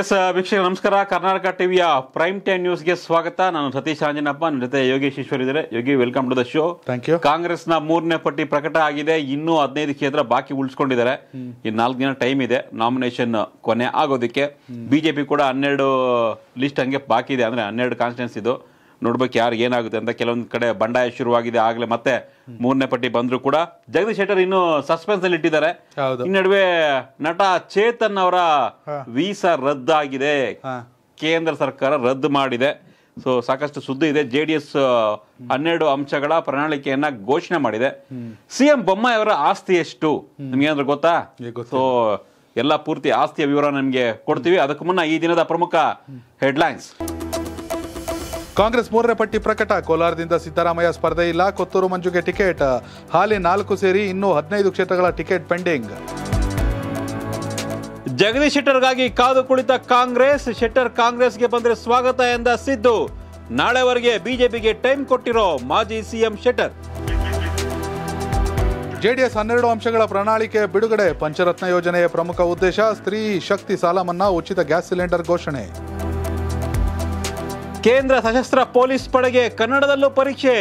S ವೀಕ್ಷಕ ನಮಸ್ಕಾರ ಕರ್ನಾಟಕ ಟಿವಿಯ ಪ್ರೈಮ್ ಟೈಮ್ ನ್ಯೂಸ್ಗೆ ಸ್ವಾಗತ ನಾನು ಸತೀಶ್ ಆಂಜನಪ್ಪ ನನ್ನ ಜೊತೆ ಯೋಗೇಶ್ ಈಶ್ವರ್ ಇದ್ದಾರೆ Yogi welcome to the show thank you ಕಾಂಗ್ರೆಸ್ನ ಮೂರನೇ ಪಟ್ಟಿ ಪ್ರಕಟ ಆಗಿದೆ ಇನ್ನೂ ಹದಿನೈದು ಕ್ಷೇತ್ರ ಬಾಕಿ ಉಳಿಸ್ಕೊಂಡಿದ್ದಾರೆ ಈ ನಾಲ್ಕು ದಿನ ಟೈಮ್ ಇದೆ ನಾಮಿನೇಷನ್ ಕೊನೆ ಆಗೋದಕ್ಕೆ ಬಿಜೆಪಿ ಕೂಡ ಹನ್ನೆರಡು ಲಿಸ್ಟ್ ಹಂಗೆ ಬಾಕಿ ಇದೆ ಅಂದ್ರೆ ಹನ್ನೆರಡು ಕಾನ್ಸ್ಟಿಟ್ಯೂನ್ಸ್ ಇದು ನೋಡ್ಬೇಕು ಯಾರಿಗೆ ಏನಾಗುತ್ತೆ ಅಂತ ಕೆಲವೊಂದು ಕಡೆ ಬಂಡಾಯ ಶುರುವಾಗಿದೆ ಆಗ್ಲೇ ಮತ್ತೆ ಮೂರನೇ ಪಟ್ಟಿ ಬಂದ್ರು ಕೂಡ ಜಗದೀಶ್ ಶೆಟ್ಟರ್ ಇನ್ನು ಸಸ್ಪೆನ್ಸ್ ಅಲ್ಲಿ ಇಟ್ಟಿದ್ದಾರೆ ಈ ನಡುವೆ ನಟ ಚೇತನ್ ಅವರ ವೀಸಾ ರದ್ದಾಗಿದೆ ಕೇಂದ್ರ ಸರ್ಕಾರ ರದ್ದು ಮಾಡಿದೆ ಸೊ ಸಾಕಷ್ಟು ಸುದ್ದಿ ಇದೆ ಜೆ ಡಿ ಎಸ್ ಹನ್ನೆರಡು ಅಂಶಗಳ ಪ್ರಣಾಳಿಕೆಯನ್ನ ಘೋಷಣೆ ಮಾಡಿದೆ ಸಿಎಂ ಬೊಮ್ಮಾಯಿ ಅವರ ಆಸ್ತಿ ಎಷ್ಟು ಅಂದ್ರೆ ಗೊತ್ತಾ ಸೊ ಎಲ್ಲ ಪೂರ್ತಿ ಆಸ್ತಿಯ ವಿವರ ನಿಮ್ಗೆ ಕೊಡ್ತೀವಿ ಅದಕ್ಕೂ ಮುನ್ನ ಈ ದಿನದ ಪ್ರಮುಖ ಹೆಡ್ಲೈನ್ಸ್ ಕಾಂಗ್ರೆಸ್ ಮೂರನೇ ಪಟ್ಟಿ ಪ್ರಕಟ ಕೋಲಾರದಿಂದ ಸಿದ್ದರಾಮಯ್ಯ ಸ್ಪರ್ಧೆ ಇಲ್ಲ ಕೊತ್ತೂರು ಮಂಜುಗೆ ಟಿಕೆಟ್ ಹಾಲಿ ನಾಲ್ಕು ಸೇರಿ ಇನ್ನೂ ಹದಿನೈದು ಕ್ಷೇತ್ರಗಳ ಟಿಕೆಟ್ ಪೆಂಡಿಂಗ್ ಜಗದೀಶ್ ಶೆಟ್ಟರ್ಗಾಗಿ ಕಾದು ಕುಳಿತ ಕಾಂಗ್ರೆಸ್ ಶೆಟ್ಟರ್ ಕಾಂಗ್ರೆಸ್ಗೆ ಬಂದರೆ ಸ್ವಾಗತ ಎಂದ ಸಿದ್ದು ನಾಳೆವರೆಗೆ ಬಿಜೆಪಿಗೆ ಟೈಮ್ ಕೊಟ್ಟಿರೋ ಮಾಜಿ ಸಿಎಂ ಶೆಟ್ಟರ್ ಜೆಡಿಎಸ್ ಹನ್ನೆರಡು ಅಂಶಗಳ ಪ್ರಣಾಳಿಕೆ ಬಿಡುಗಡೆ ಪಂಚರತ್ನ ಯೋಜನೆಯ ಪ್ರಮುಖ ಉದ್ದೇಶ ಸ್ತ್ರೀ ಶಕ್ತಿ ಸಾಲ ಮನ್ನಾ ಉಚಿತ ಗ್ಯಾಸ್ ಸಿಲಿಂಡರ್ ಘೋಷಣೆ ಕೇಂದ್ರ ಸಶಸ್ತ್ರ ಪೊಲೀಸ್ ಪಡೆಗೆ ಕನ್ನಡದಲ್ಲೂ ಪರೀಕ್ಷೆ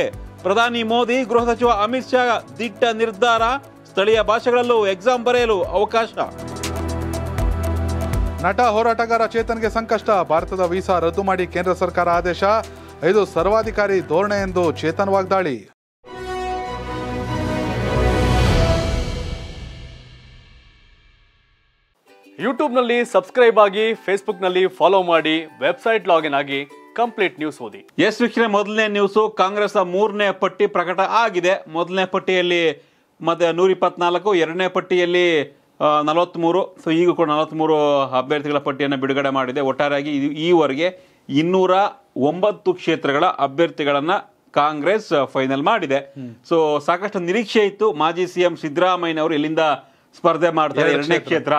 ಪ್ರಧಾನಿ ಮೋದಿ ಗೃಹ ಸಚಿವ ಅಮಿತ್ ಶಾ ದಿಟ್ಟ ನಿರ್ಧಾರ ಸ್ಥಳೀಯ ಭಾಷೆಗಳಲ್ಲೂ ಎಕ್ಸಾಮ್ ಬರೆಯಲು ಅವಕಾಶ ನಟ ಹೋರಾಟಗಾರ ಚೇತನ್ಗೆ ಸಂಕಷ್ಟ ಭಾರತದ ವೀಸಾ ರದ್ದು ಮಾಡಿ ಕೇಂದ್ರ ಸರ್ಕಾರ ಆದೇಶ ಇದು ಸರ್ವಾಧಿಕಾರಿ ಧೋರಣೆ ಎಂದು ಚೇತನ್ ವಾಗ್ದಾಳಿ ಯೂಟ್ಯೂಬ್ನಲ್ಲಿ ಸಬ್ಸ್ಕ್ರೈಬ್ ಆಗಿ ಫೇಸ್ಬುಕ್ನಲ್ಲಿ ಫಾಲೋ ಮಾಡಿ ವೆಬ್ಸೈಟ್ ಲಾಗಿನ್ ಆಗಿ ಕಂಪ್ಲೀಟ್ ನ್ಯೂಸ್ ಓದಿ ಎಸ್ ವೀಕ್ಷಣೆ ಮೊದಲನೇ ನ್ಯೂಸು ಕಾಂಗ್ರೆಸ್ನ ಮೂರನೇ ಪಟ್ಟಿ ಪ್ರಕಟ ಆಗಿದೆ ಮೊದಲನೇ ಪಟ್ಟಿಯಲ್ಲಿ ಮತ್ತೆ ನೂರ ಇಪ್ಪತ್ನಾಲ್ಕು ಎರಡನೇ ಪಟ್ಟಿಯಲ್ಲಿ ನಲವತ್ತ್ಮೂರು ಸೊ ಈಗ ಕೂಡ ನಲವತ್ತ್ಮೂರು ಅಭ್ಯರ್ಥಿಗಳ ಪಟ್ಟಿಯನ್ನು ಬಿಡುಗಡೆ ಮಾಡಿದೆ ಒಟ್ಟಾರೆಯಾಗಿ ಇದು ಈವರೆಗೆ ಇನ್ನೂರ ಒಂಬತ್ತು ಕ್ಷೇತ್ರಗಳ ಅಭ್ಯರ್ಥಿಗಳನ್ನು ಕಾಂಗ್ರೆಸ್ ಫೈನಲ್ ಮಾಡಿದೆ ಸೊ ಸಾಕಷ್ಟು ನಿರೀಕ್ಷೆ ಇತ್ತು ಮಾಜಿ ಸಿಎಂ ಸಿದ್ದರಾಮಯ್ಯನವರು ಇಲ್ಲಿಂದ ಸ್ಪರ್ಧೆ ಮಾಡ್ತಾರೆ ಎರಡನೇ ಕ್ಷೇತ್ರ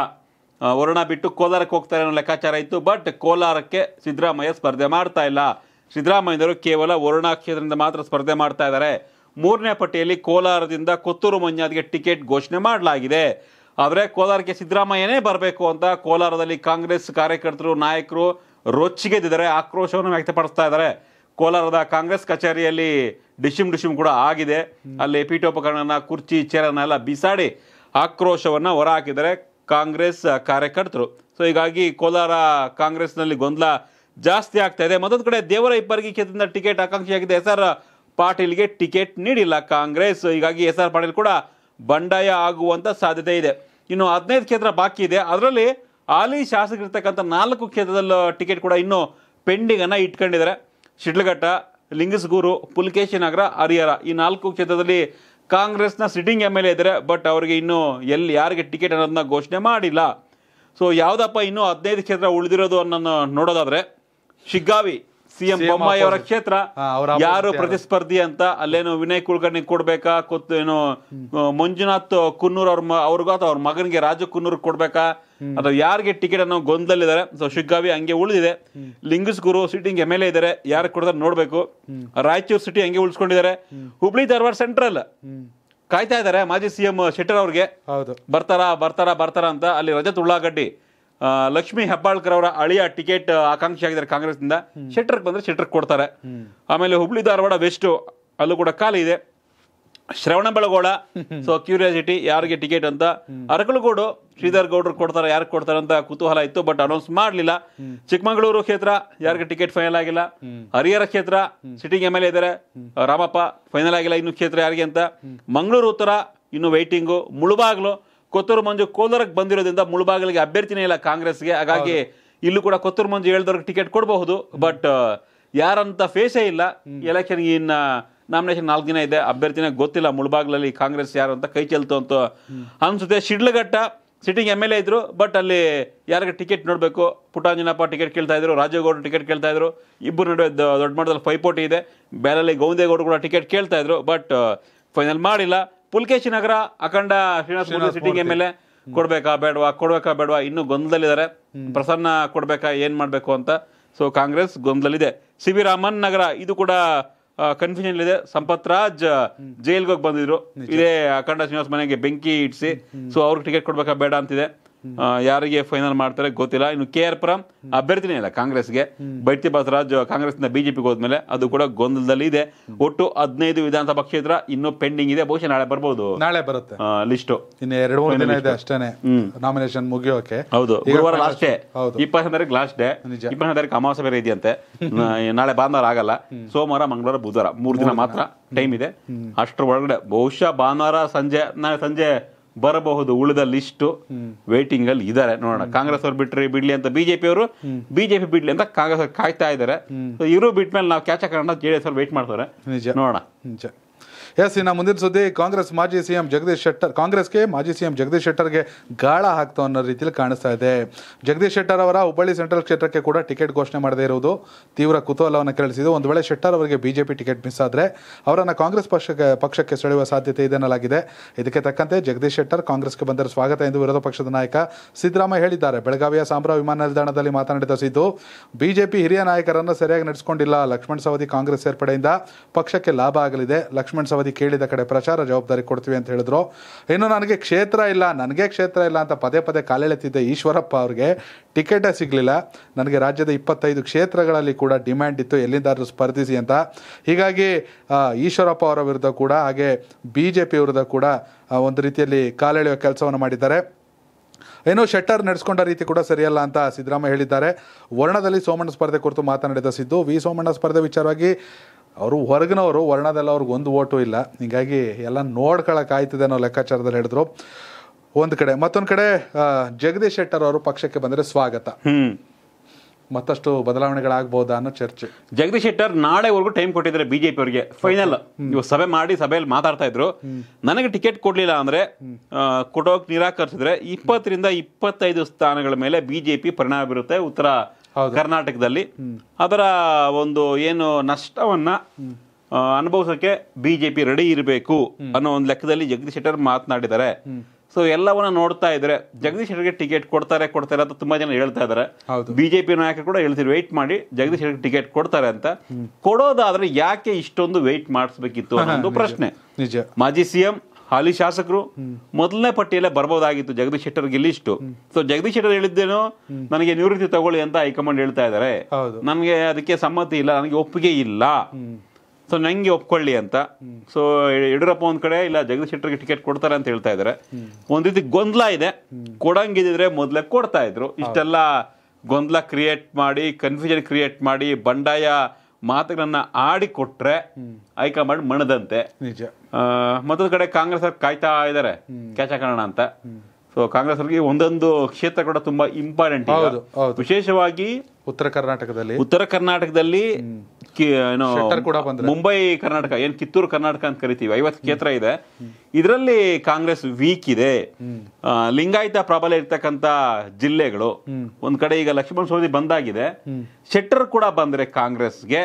ವರುಣ ಬಿಟ್ಟು ಕೋಲಾರಕ್ಕೆ ಹೋಗ್ತಾರೆ ಅನ್ನೋ ಲೆಕ್ಕಾಚಾರ ಇತ್ತು ಬಟ್ ಕೋಲಾರಕ್ಕೆ ಸಿದ್ದರಾಮಯ್ಯ ಸ್ಪರ್ಧೆ ಮಾಡ್ತಾ ಇಲ್ಲ ಸಿದ್ದರಾಮಯ್ಯನವರು ಕೇವಲ ವರುಣ ಕ್ಷೇತ್ರದಿಂದ ಮಾತ್ರ ಸ್ಪರ್ಧೆ ಮಾಡ್ತಾ ಇದ್ದಾರೆ ಮೂರನೇ ಪಟ್ಟಿಯಲ್ಲಿ ಕೋಲಾರದಿಂದ ಕೊತ್ತೂರು ಮಂಜಾದ್ಗೆ ಟಿಕೆಟ್ ಘೋಷಣೆ ಮಾಡಲಾಗಿದೆ ಆದರೆ ಕೋಲಾರಕ್ಕೆ ಸಿದ್ದರಾಮಯ್ಯನೇ ಬರಬೇಕು ಅಂತ ಕೋಲಾರದಲ್ಲಿ ಕಾಂಗ್ರೆಸ್ ಕಾರ್ಯಕರ್ತರು ನಾಯಕರು ರೊಚ್ಚಿಗೆದ್ದಿದ್ದಾರೆ ಆಕ್ರೋಶವನ್ನು ವ್ಯಕ್ತಪಡಿಸ್ತಾ ಇದ್ದಾರೆ ಕೋಲಾರದ ಕಾಂಗ್ರೆಸ್ ಕಚೇರಿಯಲ್ಲಿ ಡಿಶಿಮ್ ಡಿಶಿಮ್ ಕೂಡ ಆಗಿದೆ ಅಲ್ಲಿ ಪೀಠೋಪಕರಣನ ಕುರ್ಚಿ ಚೇರನ್ನೆಲ್ಲ ಬಿಸಾಡಿ ಆಕ್ರೋಶವನ್ನು ಹೊರಹಾಕಿದ್ದಾರೆ ಕಾಂಗ್ರೆಸ್ ಕಾರ್ಯಕರ್ತರು ಸೊ ಹೀಗಾಗಿ ಕೋಲಾರ ಕಾಂಗ್ರೆಸ್ನಲ್ಲಿ ಗೊಂದಲ ಜಾಸ್ತಿ ಆಗ್ತಾ ಇದೆ ಮತ್ತೊಂದು ಕಡೆ ದೇವರ ಇಬ್ಬರಿಗೆ ಕ್ಷೇತ್ರದಿಂದ ಟಿಕೆಟ್ ಆಕಾಂಕ್ಷಿಯಾಗಿದೆ ಎಸ್ ಆರ್ ಪಾಟೀಲ್ಗೆ ಟಿಕೆಟ್ ನೀಡಿಲ್ಲ ಕಾಂಗ್ರೆಸ್ ಹೀಗಾಗಿ ಎಸ್ ಆರ್ ಪಾಟೀಲ್ ಕೂಡ ಬಂಡಾಯ ಆಗುವಂಥ ಸಾಧ್ಯತೆ ಇದೆ ಇನ್ನು ಹದಿನೈದು ಕ್ಷೇತ್ರ ಬಾಕಿ ಇದೆ ಅದರಲ್ಲಿ ಹಾಲಿ ಶಾಸಕರಿರ್ತಕ್ಕಂಥ ನಾಲ್ಕು ಕ್ಷೇತ್ರದಲ್ಲೂ ಟಿಕೆಟ್ ಕೂಡ ಇನ್ನೂ ಪೆಂಡಿಂಗನ್ನು ಇಟ್ಕೊಂಡಿದ್ದಾರೆ ಶಿಡ್ಲಘಟ್ಟ ಲಿಂಗಸ್ಗೂರು ಪುಲ್ಕೇಶಿ ನಗರ ಹರಿಹರ ಈ ನಾಲ್ಕು ಕ್ಷೇತ್ರದಲ್ಲಿ ಕಾಂಗ್ರೆಸ್ನ ಸಿಟ್ಟಿಂಗ್ ಎಮ್ ಎಲ್ ಎ ಇದ್ದಾರೆ ಬಟ್ ಅವರಿಗೆ ಇನ್ನೂ ಎಲ್ಲಿ ಯಾರಿಗೆ ಟಿಕೆಟ್ ಅನ್ನೋದನ್ನ ಘೋಷಣೆ ಮಾಡಿಲ್ಲ ಸೊ ಯಾವುದಪ್ಪ ಇನ್ನೂ ಹದಿನೈದು ಕ್ಷೇತ್ರ ಉಳಿದಿರೋದು ಅನ್ನೋದನ್ನ ನೋಡೋದಾದ್ರೆ ಶಿಗ್ಗಾವಿ ಸಿಎಂ ಬೊಮ್ಮಾಯಿ ಅವರ ಕ್ಷೇತ್ರ ಯಾರು ಪ್ರತಿಸ್ಪರ್ಧಿ ಅಂತ ಅಲ್ಲೇನು ವಿನಯ್ ಕುಲಕರ್ಣಿ ಕೊಡ್ಬೇಕಾ ಕೊತ್ತು ಏನು ಮಂಜುನಾಥ್ ಕುನ್ನೂರ್ ಅವ್ರ ಅಥವಾ ಅವ್ರ ಮಗನಿಗೆ ರಾಜ ಕುನ್ನೂರ್ ಕೊಡ್ಬೇಕಾ ಅಥವಾ ಯಾರಿಗೆ ಟಿಕೆಟ್ ಅನ್ನೋ ಗೊಂದಲಿದ್ದಾರೆ ಸೊ ಶಿಗ್ಗಾವಿ ಹಂಗೆ ಉಳಿದಿದೆ Lingsugur sitting M L A ಇದ್ದಾರೆ ಯಾರು ಕೊಡ್ತಾರೆ ನೋಡ್ಬೇಕು ರಾಯಚೂರು ಸಿಟಿ ಹಂಗೆ ಉಳಿಸ್ಕೊಂಡಿದ್ದಾರೆ ಹುಬ್ಳಿ ಧಾರವಾಡ ಸೆಂಟ್ರಲ್ ಕಾಯ್ತಾ ಇದ್ದಾರೆ ಮಾಜಿ ಸಿಎಂ ಎಂ ಶೆಟ್ಟರ್ ಅವ್ರಿಗೆ ಬರ್ತಾರಾ ಬರ್ತಾರಾ ಬರ್ತಾರ ಅಂತ ಅಲ್ಲಿ ರಜತ್ ಉಳ್ಳಾಗಡ್ಡಿ ಲಕ್ಷ್ಮಿ ಹೆಬ್ಬಾಳ್ಕರ್ ಅವರ ಅಳಿಯ ಟಿಕೆಟ್ ಆಕಾಂಕ್ಷಿ ಆಗಿದ್ದಾರೆ ಇಂದ ಶೆಟ್ಟರ್ ಬಂದ್ರೆ ಶೆಟ್ಟರ್ ಕೊಡ್ತಾರೆ ಆಮೇಲೆ ಹುಬ್ಳಿ ಧಾರವಾಡ ವೆಸ್ಟ್ ಅಲ್ಲೂ ಕೂಡ ಖಾಲಿ ಇದೆ ಶ್ರವಣ ಬೆಳಗೋಳ ಸೊ ಕ್ಯೂರಿಯಾಸಿಟಿ ಯಾರಿಗೆ ಟಿಕೆಟ್ ಅಂತ ಅರಕಲಗೋಡು ಶ್ರೀಧರ್ ಗೌಡ್ರು ಕೊಡ್ತಾರೆ ಯಾರು ಕೊಡ್ತಾರೆ ಅಂತ ಕುತೂಹಲ ಇತ್ತು ಬಟ್ ಅನೌನ್ಸ್ ಮಾಡಲಿಲ್ಲ ಚಿಕ್ಕಮಗಳೂರು ಕ್ಷೇತ್ರ ಯಾರಿಗೆ ಟಿಕೆಟ್ ಫೈನಲ್ ಆಗಿಲ್ಲ ಹರಿಹರ ಕ್ಷೇತ್ರ ಸಿಟಿಂಗ್ ಎಮ್ ಎಲ್ ಎ ಇದ್ದಾರೆ ರಾಮಪ್ಪ ಫೈನಲ್ ಆಗಿಲ್ಲ ಇನ್ನು ಕ್ಷೇತ್ರ ಯಾರಿಗೆ ಅಂತ ಮಂಗಳೂರು ಉತ್ತರ ಇನ್ನು ವೈಟಿಂಗು ಮುಳುಬಾಗ್ಲು ಕೊತ್ತೂರು ಮಂಜು ಕೋಲಾರಕ್ಕೆ ಬಂದಿರೋದ್ರಿಂದ ಮುಳುಬಾಗ್ಲಿಗೆ ಅಭ್ಯರ್ಥಿನೇ ಇಲ್ಲ ಕಾಂಗ್ರೆಸ್ಗೆ ಹಾಗಾಗಿ ಇಲ್ಲೂ ಕೂಡ ಕೊತ್ತೂರು ಮಂಜು ಹೇಳ್ದವ್ರಿಗೆ ಟಿಕೆಟ್ ಕೊಡಬಹುದು ಬಟ್ ಯಾರಂತ ಫೇಸೇ ಇಲ್ಲ ಎಲೆಕ್ಷನ್ ಇನ್ನ ನಾಮಿನೇಷನ್ ನಾಲ್ಕು ದಿನ ಇದೆ ಅಭ್ಯರ್ಥಿನೇ ಗೊತ್ತಿಲ್ಲ ಮುಳಬಾಗ್ಲಲ್ಲಿ ಕಾಂಗ್ರೆಸ್ ಯಾರು ಅಂತ ಕೈ ಚೆಲ್ತು ಅಂತ ಅನ್ಸುತ್ತೆ Sidlaghatta sitting M L A ಇದ್ರು ಬಟ್ ಅಲ್ಲಿ ಯಾರಿಗೆ ಟಿಕೆಟ್ ನೋಡಬೇಕು ಪುಟಾಂಜನಪ್ಪ ಟಿಕೆಟ್ ಕೇಳ್ತಾ ಇದ್ರು ರಾಜೇಗೌಡ ಟಿಕೆಟ್ ಕೇಳ್ತಾ ಇದ್ರು ಇಬ್ಬರು ನಡುವೆ ದೊಡ್ಡ ಮಟ್ಟದಲ್ಲಿ ಪೈಪೋಟಿ ಇದೆ ಬೇಲಲ್ಲಿ ಗೌಂದೇಗೌಡ ಕೂಡ ಟಿಕೆಟ್ ಕೇಳ್ತಾ ಇದ್ರು ಬಟ್ ಫೈನಲ್ uh, ಮಾಡಿಲ್ಲ Pulakeshi Nagar Akhanda Srinivasa Murthy sitting M L A ಕೊಡ್ಬೇಕಾ ಬೇಡವಾ ಕೊಡ್ಬೇಕಾ ಬೇಡವಾ ಇನ್ನೂ ಗೊಂದಲದಲ್ಲಿದ್ದಾರೆ ಪ್ರಸನ್ನ ಕೊಡ್ಬೇಕಾ ಏನ್ ಮಾಡ್ಬೇಕು ಅಂತ ಸೊ ಕಾಂಗ್ರೆಸ್ ಗೊಂದಲಿದೆ ಸಿ ವಿ ರಾಮನ್ ನಗರ ಇದು ಕೂಡ ಕನ್ಫ್ಯೂಷನ್ ಇದೆ ಸಂಪತ್ ರಾಜ್ ಜೈಲ್ಗೆ ಹೋಗಿ ಬಂದಿದ್ರು ಇದೇ ಅಖಂಡ ಶ್ರೀನಿವಾಸ್ ಮನೆಗೆ ಬೆಂಕಿ ಇಡಿಸಿ ಸೊ ಅವ್ರಿಗೆ ಟಿಕೆಟ್ ಕೊಡ್ಬೇಕಾ ಬೇಡ ಅಂತಿದೆ ಯಾರಿಗೆ ಫೈನಲ್ ಮಾಡ್ತಾರೆ ಗೊತ್ತಿಲ್ಲ ಇನ್ನು ಕೆ ಆರ್ ಪುರಂ ಅಭ್ಯರ್ಥಿನೇ ಇಲ್ಲ ಕಾಂಗ್ರೆಸ್ಗೆ ಬೈಟಿ ಬಸವರಾಜ್ ಕಾಂಗ್ರೆಸ್ನ ಬಿಜೆಪಿಗೆ ಹೋದ್ಮೇಲೆ ಅದು ಕೂಡ ಗೊಂದಲದಲ್ಲಿ ಇದೆ ಒಟ್ಟು ಹದಿನೈದು ವಿಧಾನಸಭಾ ಕ್ಷೇತ್ರ ಇನ್ನೂ ಪೆಂಡಿಂಗ್ ಇದೆ ಬಹುಶಃ ನಾಳೆ ಬರಬಹುದು ನಾಳೆ ಬರುತ್ತೆ ಲಿಸ್ಟ್ ಇನ್ನು ಎರಡು ಮೂರು ದಿನ ಇದೆ ಅಷ್ಟೇ ನಾಮಿನೇಷನ್ ಮುಗಿಯೋಕೆ ಹೌದು ಗುರುವಾರ ಲಾಸ್ಟ್ ಡೇ ತಾರೀಕು ಲಾಸ್ಟ್ ಡೇ ತಾರೀಕು ಅಮಾವಾಸ್ಯ ಬೇರೆ ಇದೆಯಂತೆ ನಾಳೆ ಭಾನುವಾರ ಆಗಲ್ಲ ಸೋಮವಾರ ಮಂಗಳವಾರ ಬುಧವಾರ ಮೂರು ದಿನ ಮಾತ್ರ ಟೈಮ್ ಇದೆ ಅಷ್ಟರ ಒಳಗಡೆ ಬಹುಶಃ ಭಾನುವಾರ ಸಂಜೆ ನಾಳೆ ಸಂಜೆ ಬರಬಹುದು ಉಳಿದ ಲಿಸ್ಟ್ ವೇಟಿಂಗ್ ಅಲ್ಲಿ ಇದಾರೆ ನೋಡೋಣ ಕಾಂಗ್ರೆಸ್ ಅವ್ರು ಬಿಟ್ರಿ ಬಿಡ್ಲಿ ಅಂತ ಬಿಜೆಪಿ ಅವರು ಬಿಜೆಪಿ ಬಿಡ್ಲಿ ಅಂತ ಕಾಂಗ್ರೆಸ್ ಅವ್ರು ಕಾಯ್ತಾ ಇದಾರೆ ಇವರು ಬಿಟ್ಟ ಮೇಲೆ ನಾವು ಕ್ಯಾಚ್ ಹಾಕೋಣ ಜೆ ಅವ್ರು ವೇಟ್ ಮಾಡ್ತಾರೆ ನೋಡೋಣ ಎಸ್ ಇನ್ನು ಮುಂದಿನ ಸುದ್ದಿ ಕಾಂಗ್ರೆಸ್ ಮಾಜಿ ಸಿಎಂ ಜಗದೀಶ್ ಶೆಟ್ಟರ್ ಕಾಂಗ್ರೆಸ್ಗೆ ಮಾಜಿ ಸಿಎಂ ಜಗದೀಶ್ ಶೆಟ್ಟರ್ಗೆ ಗಾಳ ಹಾಕ್ತಾ ಅನ್ನೋ ರೀತಿಯಲ್ಲಿ ಕಾಣಿಸ್ತಾ ಇದೆ ಜಗದೀಶ್ ಶೆಟ್ಟರ್ ಅವರ ಹುಬ್ಬಳ್ಳಿ ಸೆಂಟ್ರಲ್ ಕ್ಷೇತ್ರಕ್ಕೆ ಕೂಡ ಟಿಕೆಟ್ ಘೋಷಣೆ ಮಾಡದೇ ಇರುವುದು ತೀವ್ರ ಕುತೂಹಲವನ್ನು ಕೆರಳಿಸಿದೆ ಒಂದು ವೇಳೆ ಶೆಟ್ಟರ್ ಅವರಿಗೆ ಬಿಜೆಪಿ ಟಿಕೆಟ್ ಮಿಸ್ ಆದರೆ ಅವರನ್ನು ಕಾಂಗ್ರೆಸ್ ಪಕ್ಷಕ್ಕೆ ಪಕ್ಷಕ್ಕೆ ಸೆಳೆಯುವ ಸಾಧ್ಯತೆ ಎನ್ನಲಾಗಿದೆ ಇದಕ್ಕೆ ತಕ್ಕಂತೆ ಜಗದೀಶ್ ಶೆಟ್ಟರ್ ಕಾಂಗ್ರೆಸ್ಗೆ ಬಂದರೆ ಸ್ವಾಗತ ಎಂದು ವಿರೋಧ ಪಕ್ಷದ ನಾಯಕ ಸಿದ್ದರಾಮಯ್ಯ ಹೇಳಿದ್ದಾರೆ ಬೆಳಗಾವಿಯ ಸಾಂಬ್ರಾ ವಿಮಾನ ನಿಲ್ದಾಣದಲ್ಲಿ ಮಾತನಾಡಿದ ಸಿದ್ದು ಬಿಜೆಪಿ ಹಿರಿಯ ನಾಯಕರನ್ನು ಸರಿಯಾಗಿ ನಡೆಸಿಕೊಂಡಿಲ್ಲ ಲಕ್ಷ್ಮಣ್ ಸವದಿ ಕಾಂಗ್ರೆಸ್ ಸೇರ್ಪಡೆಯಿಂದ ಪಕ್ಷಕ್ಕೆ ಲಾಭ ಆಗಲಿದೆ ಲಕ್ಷ್ಮಣ್ ಸವದಿ ಅವಧಿ ಕೇಳಿದ ಕಡೆ ಪ್ರಚಾರ ಜವಾಬ್ದಾರಿ ಕೊಡ್ತೀವಿ ಅಂತ ಹೇಳಿದ್ರು ಇನ್ನು ನನಗೆ ಕ್ಷೇತ್ರ ಇಲ್ಲ ನನಗೆ ಕ್ಷೇತ್ರ ಇಲ್ಲ ಅಂತ ಪದೇ ಪದೇ ಕಾಲೆಳೆತಿದ್ದ ಈಶ್ವರಪ್ಪ ಅವ್ರಿಗೆ ಟಿಕೆಟೇ ಸಿಗಲಿಲ್ಲ ನನಗೆ ರಾಜ್ಯದ ಇಪ್ಪತ್ತೈದು ಕ್ಷೇತ್ರಗಳಲ್ಲಿ ಕೂಡ ಡಿಮ್ಯಾಂಡ್ ಇತ್ತು ಎಲ್ಲಿಂದಾದರೂ ಸ್ಪರ್ಧಿಸಿ ಅಂತ ಹೀಗಾಗಿ ಈಶ್ವರಪ್ಪ ಅವರ ವಿರುದ್ಧ ಕೂಡ ಹಾಗೆ ಬಿ ಜೆ ಪಿ ವಿರುದ್ಧ ಕೂಡ ಒಂದು ರೀತಿಯಲ್ಲಿ ಕಾಲೆಳೆಯುವ ಕೆಲಸವನ್ನು ಮಾಡಿದ್ದಾರೆ ಏನೋ ಶೆಟ್ಟರ್ ನಡೆಸ್ಕೊಂಡ ರೀತಿ ಕೂಡ ಸರಿಯಲ್ಲ ಅಂತ ಸಿದ್ದರಾಮಯ್ಯ ಹೇಳಿದ್ದಾರೆ ವರ್ಣದಲ್ಲಿ ಸೋಮಣ್ಣ ಸ್ಪರ್ಧೆ ಕುರಿತು ಮಾತನಾಡಿದ ಸಿದ್ದು ವಿ ಸೋಮಣ್ಣ ಸ್ಪರ್ಧೆ ವಿಚಾರವಾಗಿ ಅವರು ಹೊರಗಿನವರು ವರ್ಣದಲ್ಲ ಅವ್ರಿಗೆ ಒಂದು ಓಟು ಇಲ್ಲ ಹೀಗಾಗಿ ಎಲ್ಲ ಆಯ್ತದೆ ಅನ್ನೋ ಲೆಕ್ಕಾಚಾರದಲ್ಲಿ ಹೇಳಿದ್ರು ಒಂದು ಕಡೆ ಮತ್ತೊಂದು ಕಡೆ ಜಗದೀಶ್ ಶೆಟ್ಟರ್ ಅವರು ಪಕ್ಷಕ್ಕೆ ಬಂದರೆ ಸ್ವಾಗತ ಮತ್ತಷ್ಟು ಬದಲಾವಣೆಗಳಾಗಬಹುದಾ ಅನ್ನೋ ಚರ್ಚೆ ಜಗದೀಶ್ ಶೆಟ್ಟರ್ ನಾಳೆವರೆಗೂ ಟೈಮ್ ಕೊಟ್ಟಿದ್ದಾರೆ ಬಿಜೆಪಿ ಅವರಿಗೆ ಫೈನಲ್ ಸಭೆ ಮಾಡಿ ಸಭೆಯಲ್ಲಿ ಮಾತಾಡ್ತಾ ಇದ್ರು ನನಗೆ ಟಿಕೆಟ್ ಕೊಡ್ಲಿಲ್ಲ ಅಂದ್ರೆ ಕೊಡೋಕೆ ನಿರಾಕರಿಸಿದ್ರೆ ಇಪ್ಪತ್ತರಿಂದ ಇಪ್ಪತ್ತೈದು ಸ್ಥಾನಗಳ ಮೇಲೆ ಬಿಜೆಪಿ ಪರಿಣಾಮ ಬೀರುತ್ತೆ ಉತ್ತರ ಕರ್ನಾಟಕದಲ್ಲಿ ಅದರ ಒಂದು ಏನು ನಷ್ಟವನ್ನ ಅನುಭವಿಸೋಕೆ ಬಿಜೆಪಿ ರೆಡಿ ಇರಬೇಕು ಅನ್ನೋ ಒಂದು ಲೆಕ್ಕದಲ್ಲಿ ಜಗದೀಶ್ ಶೆಟ್ಟರ್ ಮಾತನಾಡಿದ್ದಾರೆ ಸೊ ಎಲ್ಲವನ್ನ ನೋಡ್ತಾ ಇದ್ರೆ ಜಗದೀಶ್ ಶೆಟ್ಟರ್ಗೆ ಟಿಕೆಟ್ ಕೊಡ್ತಾರೆ ಕೊಡ್ತಾರೆ ಅಂತ ತುಂಬಾ ಜನ ಹೇಳ್ತಾ ಇದ್ದಾರೆ ಬಿಜೆಪಿ ನಾಯಕರು ಕೂಡ ಹೇಳ್ತೀವಿ ವೆಯ್ಟ್ ಮಾಡಿ ಜಗದೀಶ್ ಶೆಟ್ಟರ್ ಟಿಕೆಟ್ ಕೊಡ್ತಾರೆ ಅಂತ ಕೊಡೋದಾದ್ರೆ ಯಾಕೆ ಇಷ್ಟೊಂದು ವೆಯ್ಟ್ ಮಾಡಿಸ್ಬೇಕಿತ್ತು ಅನ್ನೋ ಪ್ರಶ್ನೆ ಮಾಜಿ ಸಿಎಂ ಹಾಲಿ ಶಾಸಕರು ಮೊದಲನೇ ಪಟ್ಟಿಯಲ್ಲೇ ಬರಬಹುದಾಗಿತ್ತು ಜಗದೀಶ್ ಶೆಟ್ಟರ್ ಗೆಲ್ಲಿಷ್ಟು ಸೊ ಜಗದೀಶ್ ಶೆಟ್ಟರ್ ಹೇಳಿದ್ದೇನು ನನಗೆ ನಿವೃತ್ತಿ ತಗೊಳ್ಳಿ ಅಂತ ಹೈಕಮಾಂಡ್ ಹೇಳ್ತಾ ಇದ್ದಾರೆ ನನಗೆ ಅದಕ್ಕೆ ಸಮ್ಮತಿ ಇಲ್ಲ ನನಗೆ ಒಪ್ಪಿಗೆ ಇಲ್ಲ ಸೊ ನಂಗೆ ಒಪ್ಕೊಳ್ಳಿ ಅಂತ ಸೊ ಯಡಿಯೂರಪ್ಪ ಒಂದ್ ಕಡೆ ಇಲ್ಲ ಜಗದೀಶ್ ಶೆಟ್ಟರ್ಗೆ ಟಿಕೆಟ್ ಕೊಡ್ತಾರೆ ಅಂತ ಹೇಳ್ತಾ ಇದ್ದಾರೆ ಒಂದ್ ರೀತಿ ಗೊಂದಲ ಇದೆ ಕೊಡಂಗಿದ್ರೆ ಮೊದಲೇ ಕೊಡ್ತಾ ಇದ್ರು ಇಷ್ಟೆಲ್ಲ ಗೊಂದಲ ಕ್ರಿಯೇಟ್ ಮಾಡಿ ಕನ್ಫ್ಯೂಷನ್ ಕ್ರಿಯೇಟ್ ಮಾಡಿ ಬಂಡಾಯ ಮಾತುಗಳನ್ನ ಆಡಿಕೊಟ್ರೆ ಹೈಕಮಾಂಡ್ ಮಣದಂತೆ ನಿಜ ಮತ್ತೊಂದು ಕಡೆ ಕಾಂಗ್ರೆಸ್ ಅವ್ರು ಕಾಯ್ತಾ ಇದ್ದಾರೆ ಕ್ಯಾಚ ಕಾಣೋಣ ಅಂತ ಸೊ ಕಾಂಗ್ರೆಸ್ ಅವರಿಗೆ ಒಂದೊಂದು ಕ್ಷೇತ್ರ ಕೂಡ ತುಂಬಾ ಇಂಪಾರ್ಟೆಂಟ್ ವಿಶೇಷವಾಗಿ ಉತ್ತರ ಕರ್ನಾಟಕದಲ್ಲಿ ಉತ್ತರ ಕರ್ನಾಟಕದಲ್ಲಿ ಮುಂಬೈ ಕರ್ನಾಟಕ ಏನ್ ಕಿತ್ತೂರು ಕರ್ನಾಟಕ ಅಂತ ಕರಿತೀವಿ ಐವತ್ತು ಕ್ಷೇತ್ರ ಇದೆ ಇದರಲ್ಲಿ ಕಾಂಗ್ರೆಸ್ ವೀಕ್ ಇದೆ ಲಿಂಗಾಯತ ಪ್ರಾಬಲ್ಯ ಇರ್ತಕ್ಕಂತ ಜಿಲ್ಲೆಗಳು ಒಂದ್ ಕಡೆ ಈಗ ಲಕ್ಷ್ಮಣ ಸವದಿ ಬಂದಾಗಿದೆ ಶೆಟ್ಟರ್ ಕೂಡ ಬಂದ್ರೆ ಕಾಂಗ್ರೆಸ್ಗೆ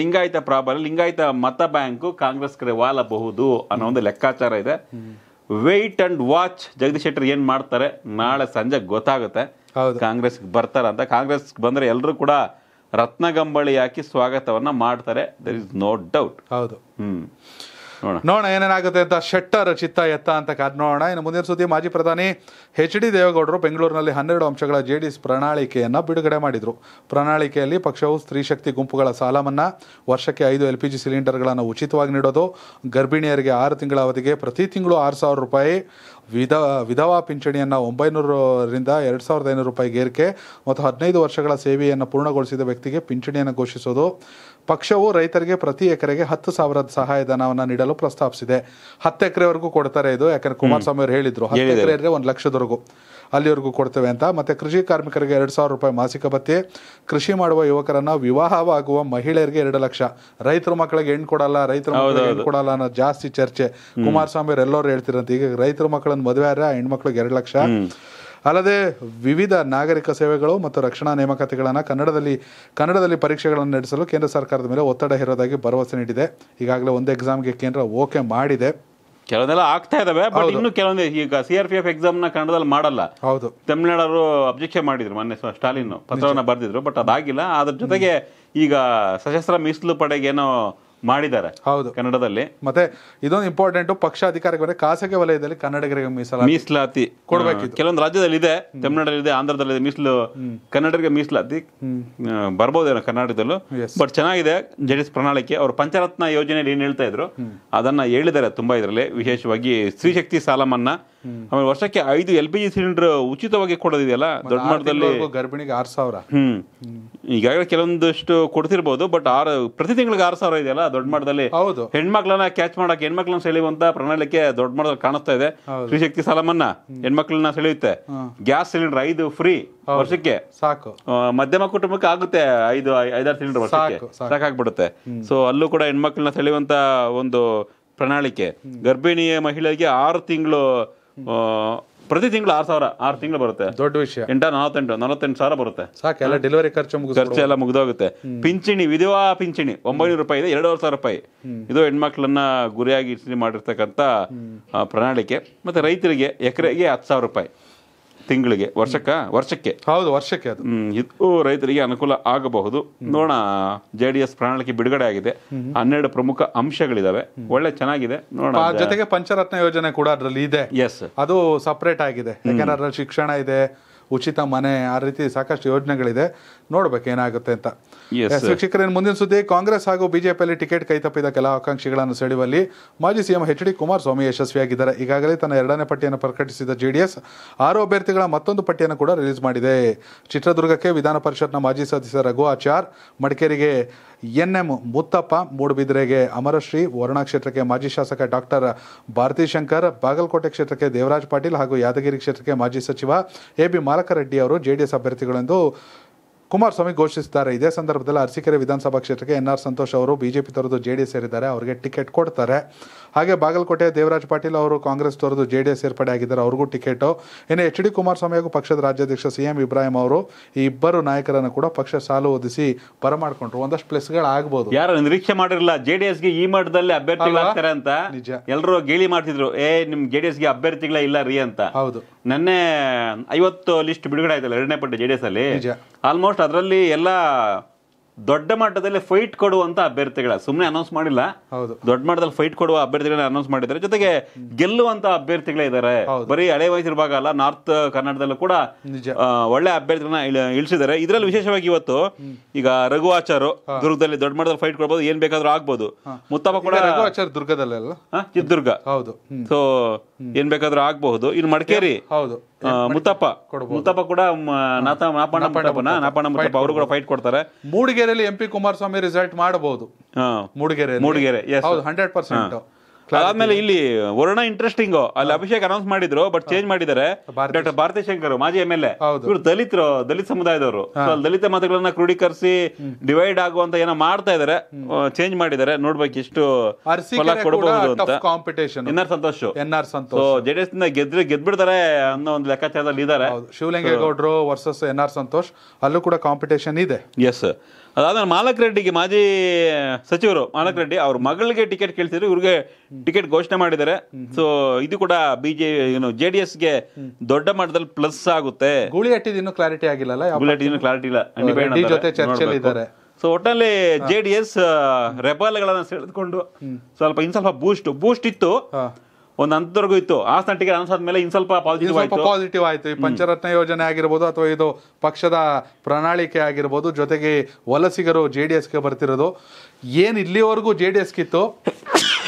ಲಿಂಗಾಯತ ಪ್ರಾಬಲ್ಯ ಲಿಂಗಾಯತ ಮತ ಬ್ಯಾಂಕ್ ಕಾಂಗ್ರೆಸ್ ಕಡೆ ವಾಲಬಹುದು ಅನ್ನೋ ಒಂದು ಲೆಕ್ಕಾಚಾರ ಇದೆ wait and watch Jagadish Shettar ಏನ್ ಮಾಡ್ತಾರೆ ನಾಳೆ ಸಂಜೆ ಗೊತ್ತಾಗುತ್ತೆ ಕಾಂಗ್ರೆಸ್ ಬರ್ತಾರ ಅಂತ ಕಾಂಗ್ರೆಸ್ ಬಂದ್ರೆ ಎಲ್ಲರೂ ಕೂಡ ರತ್ನಗಂಬಳಿ ಹಾಕಿ ಸ್ವಾಗತವನ್ನ ಮಾಡ್ತಾರೆ ದರ್ ಇಸ್ ನೋ ಡೌಟ್ ಹೌದು ಹ್ಮ್ ನೋಡೋಣ ಏನೇನಾಗುತ್ತೆ ಅಂತ ಶೆಟ್ಟರ್ ಚಿತ್ತ ಎತ್ತ ಅಂತ ಕಾದ್ ನೋಡೋಣ ಇನ್ನು ಮುಂದಿನ ಸುದ್ದಿ ಮಾಜಿ ಪ್ರಧಾನಿ ಎಚ್ ಡಿ ದೇವೇಗೌಡರು ಬೆಂಗಳೂರಿನಲ್ಲಿ ಹನ್ನೆರಡು ಅಂಶಗಳ ಜೆಡಿಎಸ್ ಪ್ರಣಾಳಿಕೆಯನ್ನು ಬಿಡುಗಡೆ ಮಾಡಿದರು ಪ್ರಣಾಳಿಕೆಯಲ್ಲಿ ಪಕ್ಷವು ಸ್ತ್ರೀ ಶಕ್ತಿ ಗುಂಪುಗಳ ಸಾಲ ಮನ್ನಾ ವರ್ಷಕ್ಕೆ ಐದು ಎಲ್ ಪಿ ಜಿ ಸಿಲಿಂಡರ್ಗಳನ್ನು ಉಚಿತವಾಗಿ ನೀಡೋದು ಗರ್ಭಿಣಿಯರಿಗೆ ಆರು ತಿಂಗಳ ಅವಧಿಗೆ ಪ್ರತಿ ತಿಂಗಳು ಆರು ಸಾವಿರ ರೂಪಾಯಿ ವಿಧ ವಿಧವಾ ಪಿಂಚಣಿಯನ್ನು ಒಂಬೈನೂರರಿಂದ ಎರಡು ಸಾವಿರದ ಐನೂರು ರೂಪಾಯಿಗೆ ಏರಿಕೆ ಮತ್ತು ಹದಿನೈದು ವರ್ಷಗಳ ಸೇವೆಯನ್ನು ಪೂರ್ಣಗೊಳಿಸಿದ ವ್ಯಕ್ತಿಗೆ ಪಿಂಚಣಿಯನ್ನು ಘೋಷಿಸೋದು ಪಕ್ಷವು ರೈತರಿಗೆ ಪ್ರತಿ ಎಕರೆಗೆ ಹತ್ತು ಸಾವಿರದ ಸಹಾಯಧನವನ್ನ ನೀಡಲು ಪ್ರಸ್ತಾಪಿಸಿದೆ ಹತ್ತು ಎಕರೆವರೆಗೂ ಕೊಡ್ತಾರೆ ಇದು ಯಾಕಂದ್ರೆ ಕುಮಾರಸ್ವಾಮಿ ಅವರು ಹೇಳಿದ್ರು ಹತ್ತು ಎಕರೆ ಇದ್ರೆ ಒಂದು ಲಕ್ಷದವರೆಗೂ ಅಲ್ಲಿವರೆಗೂ ಕೊಡ್ತೇವೆ ಅಂತ ಮತ್ತೆ ಕೃಷಿ ಕಾರ್ಮಿಕರಿಗೆ ಎರಡು ಸಾವಿರ ರೂಪಾಯಿ ಮಾಸಿಕ ಭತ್ಯೆ ಕೃಷಿ ಮಾಡುವ ಯುವಕರನ್ನ ವಿವಾಹವಾಗುವ ಮಹಿಳೆಯರಿಗೆ ಎರಡು ಲಕ್ಷ ರೈತರ ಮಕ್ಕಳಿಗೆ ಹೆಣ್ಣು ಕೊಡಲ್ಲ ರೈತರ ಮಕ್ಕಳಿಗೆ ಹೆಣ್ಣು ಕೊಡಲ್ಲ ಅನ್ನೋ ಜಾಸ್ತಿ ಚರ್ಚೆ ಕುಮಾರಸ್ವಾಮಿ ಎಲ್ಲರೂ ಹೇಳ್ತಿರಂತೆ ಈಗ ರೈತರ ಮಕ್ಕಳನ್ನ ಮದುವೆ ಆದ್ರೆ ಹೆಣ್ಮಕ್ಳಿಗೆ ಎರಡು ಲಕ್ಷ ಅಲ್ಲದೆ ವಿವಿಧ ನಾಗರಿಕ ಸೇವೆಗಳು ಮತ್ತು ರಕ್ಷಣಾ ನೇಮಕಾತಿಗಳನ್ನು ಕನ್ನಡದಲ್ಲಿ ಕನ್ನಡದಲ್ಲಿ ಪರೀಕ್ಷೆಗಳನ್ನು ನಡೆಸಲು ಕೇಂದ್ರ ಸರ್ಕಾರದ ಮೇಲೆ ಒತ್ತಡ ಇರೋದಾಗಿ ಭರವಸೆ ನೀಡಿದೆ ಈಗಾಗಲೇ ಒಂದು ಎಕ್ಸಾಮ್ಗೆ ಕೇಂದ್ರ ಓಕೆ ಮಾಡಿದೆ ಕೆಲವೊಂದೆಲ್ಲ ಆಗ್ತಾ ಇದಾವೆ ಬಟ್ ಇನ್ನು ಕೆಲವೊಂದು ಈಗ C R P F exam ನ ಕನ್ನಡದಲ್ಲಿ ಮಾಡಲ್ಲ ಹೌದು ತಮಿಳುನಾಡು ಅಬ್ಜೆಕ್ಷನ್ ಮಾಡಿದ್ರು ಮೊನ್ನೆ ಸ್ಟಾಲಿನ್ ಪತ್ರವನ್ನ ಬರೆದಿದ್ರು ಬಟ್ ಅದಾಗಿಲ್ಲ ಅದ್ರ ಜೊತೆಗೆ ಈಗ ಸಶಸ್ತ್ರ ಮೀಸಲು ಪಡೆಗೆ ಏನೋ ಮಾಡಿದ್ದಾರೆ ಹೌದು ಕನ್ನಡದಲ್ಲಿ ಮತ್ತೆ ಇದೊಂದು ಇಂಪಾರ್ಟೆಂಟ್ ಪಕ್ಷ ಖಾಸಗಿ ವಲಯದಲ್ಲಿ ಕನ್ನಡಿಗರಿಗೆ ಮೀಸಲಾತಿ ಮೀಸಲಾತಿ ಕೊಡಬೇಕು ಕೆಲವೊಂದು ರಾಜ್ಯದಲ್ಲಿ ಇದೆ ತಮಿಳುನಾಡಲ್ಲಿ ಇದೆ ಆಂಧ್ರದಲ್ಲಿ ಮೀಸಲು ಕನ್ನಡರಿಗೆ ಮೀಸಲಾತಿ ಬರ್ಬೋದೇನೋ ಕರ್ನಾಟಕದಲ್ಲೂ ಬಟ್ ಚೆನ್ನಾಗಿದೆ ಜೆಡಿಎಸ್ ಪ್ರಣಾಳಿಕೆ ಅವರು ಪಂಚರತ್ನ ಯೋಜನೆಯಲ್ಲಿ ಏನ್ ಹೇಳ್ತಾ ಇದ್ರು ಅದನ್ನ ಹೇಳಿದ್ದಾರೆ ತುಂಬಾ ಇದರಲ್ಲಿ ವಿಶೇಷವಾಗಿ ಸ್ತ್ರೀಶಕ್ತಿ ಸಾಲ ಮನ್ನಾ ಆಮೇಲೆ ವರ್ಷಕ್ಕೆ ಐದು ಎಲ್ ಪಿ ಜಿ ಸಿಲಿಂಡರ್ ಉಚಿತವಾಗಿ ಕೊಡೋದಿದೆಯಲ್ಲ ದೊಡ್ಡ ಮಟ್ಟದಲ್ಲಿ ಗರ್ಭಿಣಿಗೆ ಆರು ಸಾವಿರ ಹ್ಮ್ ಈಗಾಗಲೇ ಕೆಲವೊಂದಷ್ಟು ಕೊಡ್ತಿರ್ಬೋದು ಬಟ್ ಆರು ಪ್ರತಿ ತಿಂಗಳಿಗೆ ಆರು ಸಾವಿರ ಇದೆಯಲ್ಲ ದೊಡ್ಡ ಮಟ್ಟದಲ್ಲಿ ಹೌದು ಹೆಣ್ಮಕ್ಳನ್ನ ಕ್ಯಾಚ್ ಮಾಡಕ್ಕೆ ಹೆಣ್ಮಕ್ಳನ್ನ ಸೆಳೆಯುವಂತ ಪ್ರಣಾಳಿಕೆ ದೊಡ್ಡ ಮಟ್ಟದಲ್ಲಿ ಕಾಣಿಸ್ತಾ ಇದೆ ಶ್ರೀಶಕ್ತಿ ಸಾಲಮನ್ನ ಹೆಣ್ಮಕ್ಳನ್ನ ಸೆಳೆಯುತ್ತೆ ಗ್ಯಾಸ್ ಸಿಲಿಂಡರ್ ಐದು ಫ್ರೀ ವರ್ಷಕ್ಕೆ ಸಾಕು ಮಧ್ಯಮ ಕುಟುಂಬಕ್ಕೆ ಆಗುತ್ತೆ ಐದು ಐದಾರು ಸಿಲಿಂಡರ್ ವರ್ಷಕ್ಕೆ ಸಾಕಾಗ್ಬಿಡುತ್ತೆ ಸೊ ಅಲ್ಲೂ ಕೂಡ ಹೆಣ್ಮಕ್ಳನ್ನ ಸೆಳೆಯುವಂತ ಒಂದು ಪ್ರಣಾಳಿಕೆ ಗರ್ಭಿಣಿ ಮಹಿಳೆಗೆ ಆರು ತಿಂಗಳು ಪ್ರತಿ ತಿಂಗಳು ಆರ್ ಸಾವಿರ ಆರು ತಿಂಗಳು ಬರುತ್ತೆ ದೊಡ್ಡ ವಿಷಯ ಎಂಟ ನಲವತ್ತೆಂಟು ನಲವತ್ತೆಂಟು ಸಾವಿರ ಬರುತ್ತೆ ಸಾಕೆಲ್ಲ ಡೆಲಿವರಿ ಖರ್ಚು ಖರ್ಚು ಎಲ್ಲ ಮುಗಿದೋಗುತ್ತೆ ಪಿಂಚಣಿ ವಿಧವಾ ಪಿಂಚಣಿ ಒಂಬೈನೂರು ರೂಪಾಯಿ ಇದೆ ಎರಡೂವರೆ ಸಾವಿರ ರೂಪಾಯಿ ಇದು ಹೆಣ್ಮಕ್ಳನ್ನ ಗುರಿಯಾಗಿ ಮಾಡಿರ್ತಕ್ಕಂಥ ಪ್ರಣಾಳಿಕೆ ಮತ್ತೆ ರೈತರಿಗೆ ಎಕರೆಗೆ ಹತ್ತು ಸಾವಿರ ರೂಪಾಯಿ ತಿಂಗಳಿಗೆ ವರ್ಷಕ್ಕ ವರ್ಷಕ್ಕೆ ಹೌದು ವರ್ಷಕ್ಕೆ ಅದು ಇದು ರೈತರಿಗೆ ಅನುಕೂಲ ಆಗಬಹುದು ನೋಡ ಜೆ ಡಿ ಎಸ್ ಪ್ರಣಾಳಿಕೆ ಬಿಡುಗಡೆ ಆಗಿದೆ ಹನ್ನೆರಡು ಪ್ರಮುಖ ಅಂಶಗಳಿದಾವೆ ಒಳ್ಳೆ ಚೆನ್ನಾಗಿದೆ ನೋಡೋಣ ಜೊತೆಗೆ ಪಂಚರತ್ನ ಯೋಜನೆ ಕೂಡ ಅದರಲ್ಲಿ ಇದೆ ಎಸ್ ಅದು ಸಪರೇಟ್ ಆಗಿದೆ ಯಾಕಂದ್ರೆ ಶಿಕ್ಷಣ ಇದೆ ಉಚಿತ ಮನೆ ಆ ರೀತಿ ಸಾಕಷ್ಟು ಯೋಜನೆಗಳಿದೆ ನೋಡ್ಬೇಕು ಏನಾಗುತ್ತೆ ಅಂತ ಶಿಕ್ಷಕರ ಮುಂದಿನ ಸುದ್ದಿ ಕಾಂಗ್ರೆಸ್ ಹಾಗೂ ಬಿಜೆಪಿಯಲ್ಲಿ ಟಿಕೆಟ್ ಕೈ ತಪ್ಪಿದ ಕೆಲ ಆಕಾಂಕ್ಷಿಗಳನ್ನು ಸೆಳೆಯುವಲ್ಲಿ ಮಾಜಿ ಸಿಎಂ ಎಚ್ ಡಿ ಕುಮಾರಸ್ವಾಮಿ ಯಶಸ್ವಿಯಾಗಿದ್ದಾರೆ ಈಗಾಗಲೇ ತನ್ನ ಎರಡನೇ ಪಟ್ಟಿಯನ್ನು ಪ್ರಕಟಿಸಿದ ಜೆಡಿಎಸ್ ಆರು ಅಭ್ಯರ್ಥಿಗಳ ಮತ್ತೊಂದು ಪಟ್ಟಿಯನ್ನು ಕೂಡ ರಿಲೀಸ್ ಮಾಡಿದೆ ಚಿತ್ರದುರ್ಗಕ್ಕೆ ವಿಧಾನ ಪರಿಷತ್ನ ಮಾಜಿ ಸದಸ್ಯ ರಘು ಆಚಾರ್ ಮಡಿಕೇರಿಗೆ ಎನ್ ಎಂ ಮುತ್ತಪ್ಪ ಮೂಡುಬಿದಿರೆಗೆ ಅಮರಶ್ರೀ ವರುಣಾ ಕ್ಷೇತ್ರಕ್ಕೆ ಮಾಜಿ ಶಾಸಕ ಡಾಕ್ಟರ್ ಭಾರತಿ ಶಂಕರ್ ಬಾಗಲಕೋಟೆ ಕ್ಷೇತ್ರಕ್ಕೆ ದೇವರಾಜ್ ಪಾಟೀಲ್ ಹಾಗೂ ಯಾದಗಿರಿ ಕ್ಷೇತ್ರಕ್ಕೆ ಮಾಜಿ ಸಚಿವ ಎ ಬಿ ಮಾಲಕರೆಡ್ಡಿ ಅವರು ಜೆಡಿಎಸ್ ಅಭ್ಯರ್ಥಿಗಳೆಂದು ಕುಮಾರಸ್ವಾಮಿ ಘೋಷಿಸಿದ್ದಾರೆ ಇದೇ ಸಂದರ್ಭದಲ್ಲಿ ಅರಸೀಕೆರೆ ವಿಧಾನಸಭಾ ಕ್ಷೇತ್ರಕ್ಕೆ ಎನ್ ಆರ್ ಸಂತೋಷ್ ಅವರು ಬಿಜೆಪಿ ತೊರೆದು ಜೆ ಡಿ ಎಸ್ ಸೇರಿದ್ದಾರೆ ಅವರಿಗೆ ಟಿಕೆಟ್ ಕೊಡ್ತಾರೆ ಹಾಗೆ ಬಾಗಲಕೋಟೆ ದೇವರಾಜ್ ಪಾಟೀಲ್ ಅವರು ಕಾಂಗ್ರೆಸ್ ತೊರೆದು ಜೆ ಡಿ ಎಸ್ ಸೇರ್ಪಡೆ ಆಗಿದ್ದಾರೆ ಅವ್ರಿಗೂ ಟಿಕೆಟು ಇನ್ನು ಎಚ್ ಡಿ ಕುಮಾರಸ್ವಾಮಿ ಹಾಗೂ ಪಕ್ಷದ ರಾಜ್ಯಾಧ್ಯಕ್ಷ ಸಿ ಎಂ ಇಬ್ರಾಹಿಂ ಅವರು ಈ ಇಬ್ಬರು ನಾಯಕರನ್ನು ಕೂಡ ಪಕ್ಷ ಸಾಲು ಒದಿಸಿ ಬರಮಾಡ್ಕೊಂಡ್ರು ಒಂದಷ್ಟು ಆಗ್ಬೋದು ಯಾರು ನಿರೀಕ್ಷೆ ಮಾಡಿರಲಿಲ್ಲ ಜೆ ಡಿ ಎಸ್ಗೆ ಈ ಮಟ್ಟದಲ್ಲಿ ಅಭ್ಯರ್ಥಿಗಳಾಗ್ತಾರೆ ಅಂತ ನಿಜ ಎಲ್ಲರೂ ಗೇಲಿ ಮಾಡ್ತಿದ್ರು ಏ ನಿಮ್ ಜೆ ಡಿ ಎಸ್ಗೆ ಅಭ್ಯರ್ಥಿಗಳೇ ಇಲ್ಲ ರೀ ಅಂತ ಹೌದು ನನ್ನೆ ಐವತ್ತು ಲಿಸ್ಟ್ ಬಿಡುಗಡೆ ಆಯ್ತಲ್ಲ ಎರಡನೇ ಪಟ್ಟ ಜೆ ಡಿ ಎಸ್ ಅಲ್ಲಿ ಆಲ್ಮೋಸ್ಟ್ ಅದರಲ್ಲಿ ಎಲ್ಲ ದೊಡ್ಡ ಮಟ್ಟದಲ್ಲಿ ಫೈಟ್ ಕೊಡುವಂತ ಅಭ್ಯರ್ಥಿಗಳ ಸುಮ್ಮನೆ ಅನೌನ್ಸ್ ಮಾಡಿಲ್ಲ ದೊಡ್ಡ ಮಟ್ಟದಲ್ಲಿ ಫೈಟ್ ಕೊಡುವ ಅಭ್ಯರ್ಥಿಗಳನ್ನ ಅನೌನ್ಸ್ ಮಾಡಿದ್ದಾರೆ ಜೊತೆಗೆ ಗೆಲ್ಲುವಂತ ಅಭ್ಯರ್ಥಿಗಳೇ ಇದ್ದಾರೆ ಬರೀ ಹಳೆ ವಯಸ್ಸಿನ ಭಾಗ ಅಲ್ಲ ನಾರ್ತ್ ಕರ್ನಾಟಕದಲ್ಲೂ ಕೂಡ ಒಳ್ಳೆ ಅಭ್ಯರ್ಥಿಗಳನ್ನ ಇಳಿಸಿದ್ದಾರೆ ಇದರಲ್ಲಿ ವಿಶೇಷವಾಗಿ ಇವತ್ತು ಈಗ ರಘು ಆಚಾರು ದುರ್ಗದಲ್ಲಿ ದೊಡ್ಡ ಮಟ್ಟದಲ್ಲಿ ಫೈಟ್ ಕೊಡಬಹುದು ಏನ್ ಬೇಕಾದ್ರೂ ಆಗ್ಬಹುದು ಮುತ್ತಪ್ಪ ಕೂಡ ದುರ್ಗದಲ್ಲ ಚಿತ್ರದುರ್ಗ ಹೌದು ಸೊ ಏನ್ ಬೇಕಾದ್ರೂ ಆಗಬಹುದು ಇನ್ನು ಮಡಿಕೇರಿ ಹೌದು ಮುತ್ತಪ್ಪ ಮುತ್ತಪ್ಪ ಕೂಡ ನಾಪಣ್ಣ ಮುತ್ತಪ್ಪ ಅವರು ಕೂಡ ಫೈಟ್ ಕೊಡ್ತಾರೆ ಮೂಡಿಗೆರೆಯಲ್ಲಿ ಎಂ ಪಿ ಕುಮಾರಸ್ವಾಮಿ ರಿಸಲ್ಟ್ ಮಾಡಬಹುದು ಮೂಡಿಗೆರೆ ಮೂಡಿಗೆರೆ ಹೌದು ಹಂಡ್ರೆಡ್ ಪರ್ಸೆಂಟ್ ಅದಾದ್ಮೇಲೆ ಇಲ್ಲಿ ವರ್ಣ ಇಂಟ್ರೆಸ್ಟಿಂಗ್ ಅಲ್ಲಿ ಅಭಿಷೇಕ್ ಅನೌನ್ಸ್ ಮಾಡಿದ್ರು ಬಟ್ ಚೇಂಜ್ ಮಾಡಿದ್ದಾರೆ ಡಾಕ್ಟರ್ ಭಾರತಿ ಶಂಕರ್ ಮಾಜಿ ಎಂ ಎಲ್ ಎ ದಲಿತರು ದಲಿತ ಸಮುದಾಯದವರು ದಲಿತ ಮತಗಳನ್ನ ಕ್ರೋಢೀಕರಿಸಿ ಡಿವೈಡ್ ಆಗುವಂತ ಏನೋ ಮಾಡ್ತಾ ಇದಾರೆ ಚೇಂಜ್ ಮಾಡಿದ್ದಾರೆ ನೋಡ್ಬೇಕು ಎಷ್ಟು ಕೊಡಬಹುದು competition N R Santosh N R Santosh JDS ನಿಂದ ಗೆದ್ಬಿಡ್ತಾರೆ ಅನ್ನೋ ಒಂದು ಲೆಕ್ಕಾಚಾರದಲ್ಲಿ ಇದ್ದಾರೆ ಶಿವಲಿಂಗೇಗೌಡರು ವರ್ಸಸ್ ಎನ್ ಆರ್ ಸಂತೋಷ್ ಅಲ್ಲೂ ಕೂಡ ಕಾಂಪಿಟೇಷನ್ ಇದೆ ಎಸ್ ಅದಾದ್ರೆ ಮಾಲಕ್ ರೆಡ್ಡಿಗೆ ಮಾಜಿ ಸಚಿವರು ಮಾಲಕ್ ರೆಡ್ಡಿ ಅವ್ರ ಮಗಳಿಗೆ ಟಿಕೆಟ್ ಕೇಳ್ತಿದ್ರು ಇವ್ರಿಗೆ ಟಿಕೆಟ್ ಘೋಷಣೆ ಮಾಡಿದ್ದಾರೆ ಸೊ ಇದು ಕೂಡ ಬಿಜೆ ಏನು ಜೆ ಡಿ ದೊಡ್ಡ ಮಟ್ಟದಲ್ಲಿ ಪ್ಲಸ್ ಆಗುತ್ತೆ ಗೂಳಿ ಹಟ್ಟಿದಿನ್ನೂ ಕ್ಲಾರಿಟಿ ಆಗಿಲ್ಲಲ್ಲ ಗೂಳಿ ಕ್ಲಾರಿಟಿ ಇಲ್ಲ ಜೊತೆ ಇದ್ದಾರೆ ಸೊ ಒಟ್ಟಲ್ಲಿ ಜೆ ಡಿ ಎಸ್ ರೆಬಲ್ಗಳನ್ನ ಸೆಳೆದುಕೊಂಡು ಸ್ವಲ್ಪ ಇನ್ ಸ್ವಲ್ಪ ಬೂಸ್ಟ್ ಬೂಸ್ಟ್ ಇತ್ತು ಒಂದು ಹಂತದವರೆಗೂ ಇತ್ತು ಆ ಸಂಟಿಗೆ ಅನ್ಸಾದ ಮೇಲೆ ಇನ್ ಸ್ವಲ್ಪ ಪಾಸಿಟಿವ್ ಸ್ವಲ್ಪ ಪಾಸಿಟಿವ್ ಆಯಿತು ಈ ಪಂಚರತ್ನ ಯೋಜನೆ ಆಗಿರ್ಬೋದು ಅಥವಾ ಇದು ಪಕ್ಷದ ಪ್ರಣಾಳಿಕೆ ಆಗಿರ್ಬೋದು ಜೊತೆಗೆ ವಲಸಿಗರು ಜೆ ಡಿ ಎಸ್ಗೆ ಬರ್ತಿರೋದು ಏನು ಇಲ್ಲಿವರೆಗೂ ಜೆ ಡಿ ಇತ್ತು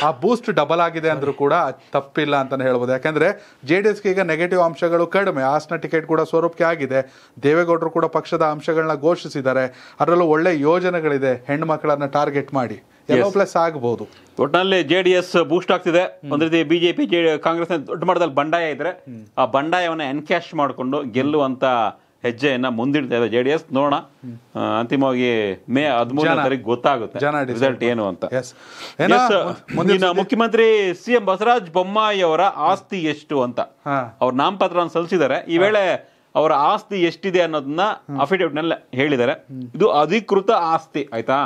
ಆ ಬೂಸ್ಟ್ ಡಬಲ್ ಆಗಿದೆ ಅಂದ್ರೂ ಕೂಡ ತಪ್ಪಿಲ್ಲ ಅಂತಲೇ ಹೇಳ್ಬೋದು ಯಾಕಂದ್ರೆ ಜೆ ಡಿ ಎಸ್ಗೆ ಈಗ ನೆಗೆಟಿವ್ ಅಂಶಗಳು ಕಡಿಮೆ ಆಸನ ಟಿಕೆಟ್ ಕೂಡ ಸ್ವರೂಪಕ್ಕೆ ಆಗಿದೆ ದೇವೇಗೌಡರು ಕೂಡ ಪಕ್ಷದ ಅಂಶಗಳನ್ನ ಘೋಷಿಸಿದ್ದಾರೆ ಅದರಲ್ಲೂ ಒಳ್ಳೆ ಯೋಜನೆಗಳಿದೆ ಹೆಣ್ಣು ಮಕ್ಕಳನ್ನು ಟಾರ್ಗೆಟ್ ಮಾಡಿ ಎಲ್ಲೋ ಪ್ಲಸ್ ಆಗಬಹುದು ಒಟ್ಟಿನಲ್ಲಿ ಜೆ ಡಿ ಎಸ್ ಬೂಸ್ಟ್ ಆಗ್ತಿದೆ ಒಂದ್ ರೀತಿ ಬಿಜೆಪಿ ಕಾಂಗ್ರೆಸ್ ದೊಡ್ಡ ಮಟ್ಟದಲ್ಲಿ ಬಂಡಾಯ ಇದ್ರೆ ಆ ಬಂಡಾಯವನ್ನ ಎನ್ಕ್ಯಾಶ್ ಮಾಡಿಕೊಂಡು ಗೆಲ್ಲುವಂತ ಹೆಜ್ಜೆಯನ್ನ ಮುಂದಿಡ್ತಾ ಇದೆ ಜೆ ಡಿ ಎಸ್ ನೋಡೋಣ ಅಂತಿಮವಾಗಿ ಮೇ ಹದಿಮೂರನೇ ತಾರೀಕು ಗೊತ್ತಾಗುತ್ತೆ ರಿಸಲ್ಟ್ ಏನು ಅಂತ ಮುಂದಿನ ಮುಖ್ಯಮಂತ್ರಿ ಸಿಎಂ ಬಸವರಾಜ ಬೊಮ್ಮಾಯಿ ಅವರ ಆಸ್ತಿ ಎಷ್ಟು ಅಂತ ಅವ್ರ ನಾಮಪತ್ರವನ್ನು ಸಲ್ಲಿಸಿದ್ದಾರೆ ಈ ವೇಳೆ ಅವರ ಆಸ್ತಿ ಎಷ್ಟಿದೆ ಅನ್ನೋದನ್ನ ಅಫಿಡೇವಿಟ್ ನಲ್ಲಿ ಹೇಳಿದ್ದಾರೆ ಇದು ಅಧಿಕೃತ ಆಸ್ತಿ ಆಯ್ತಾ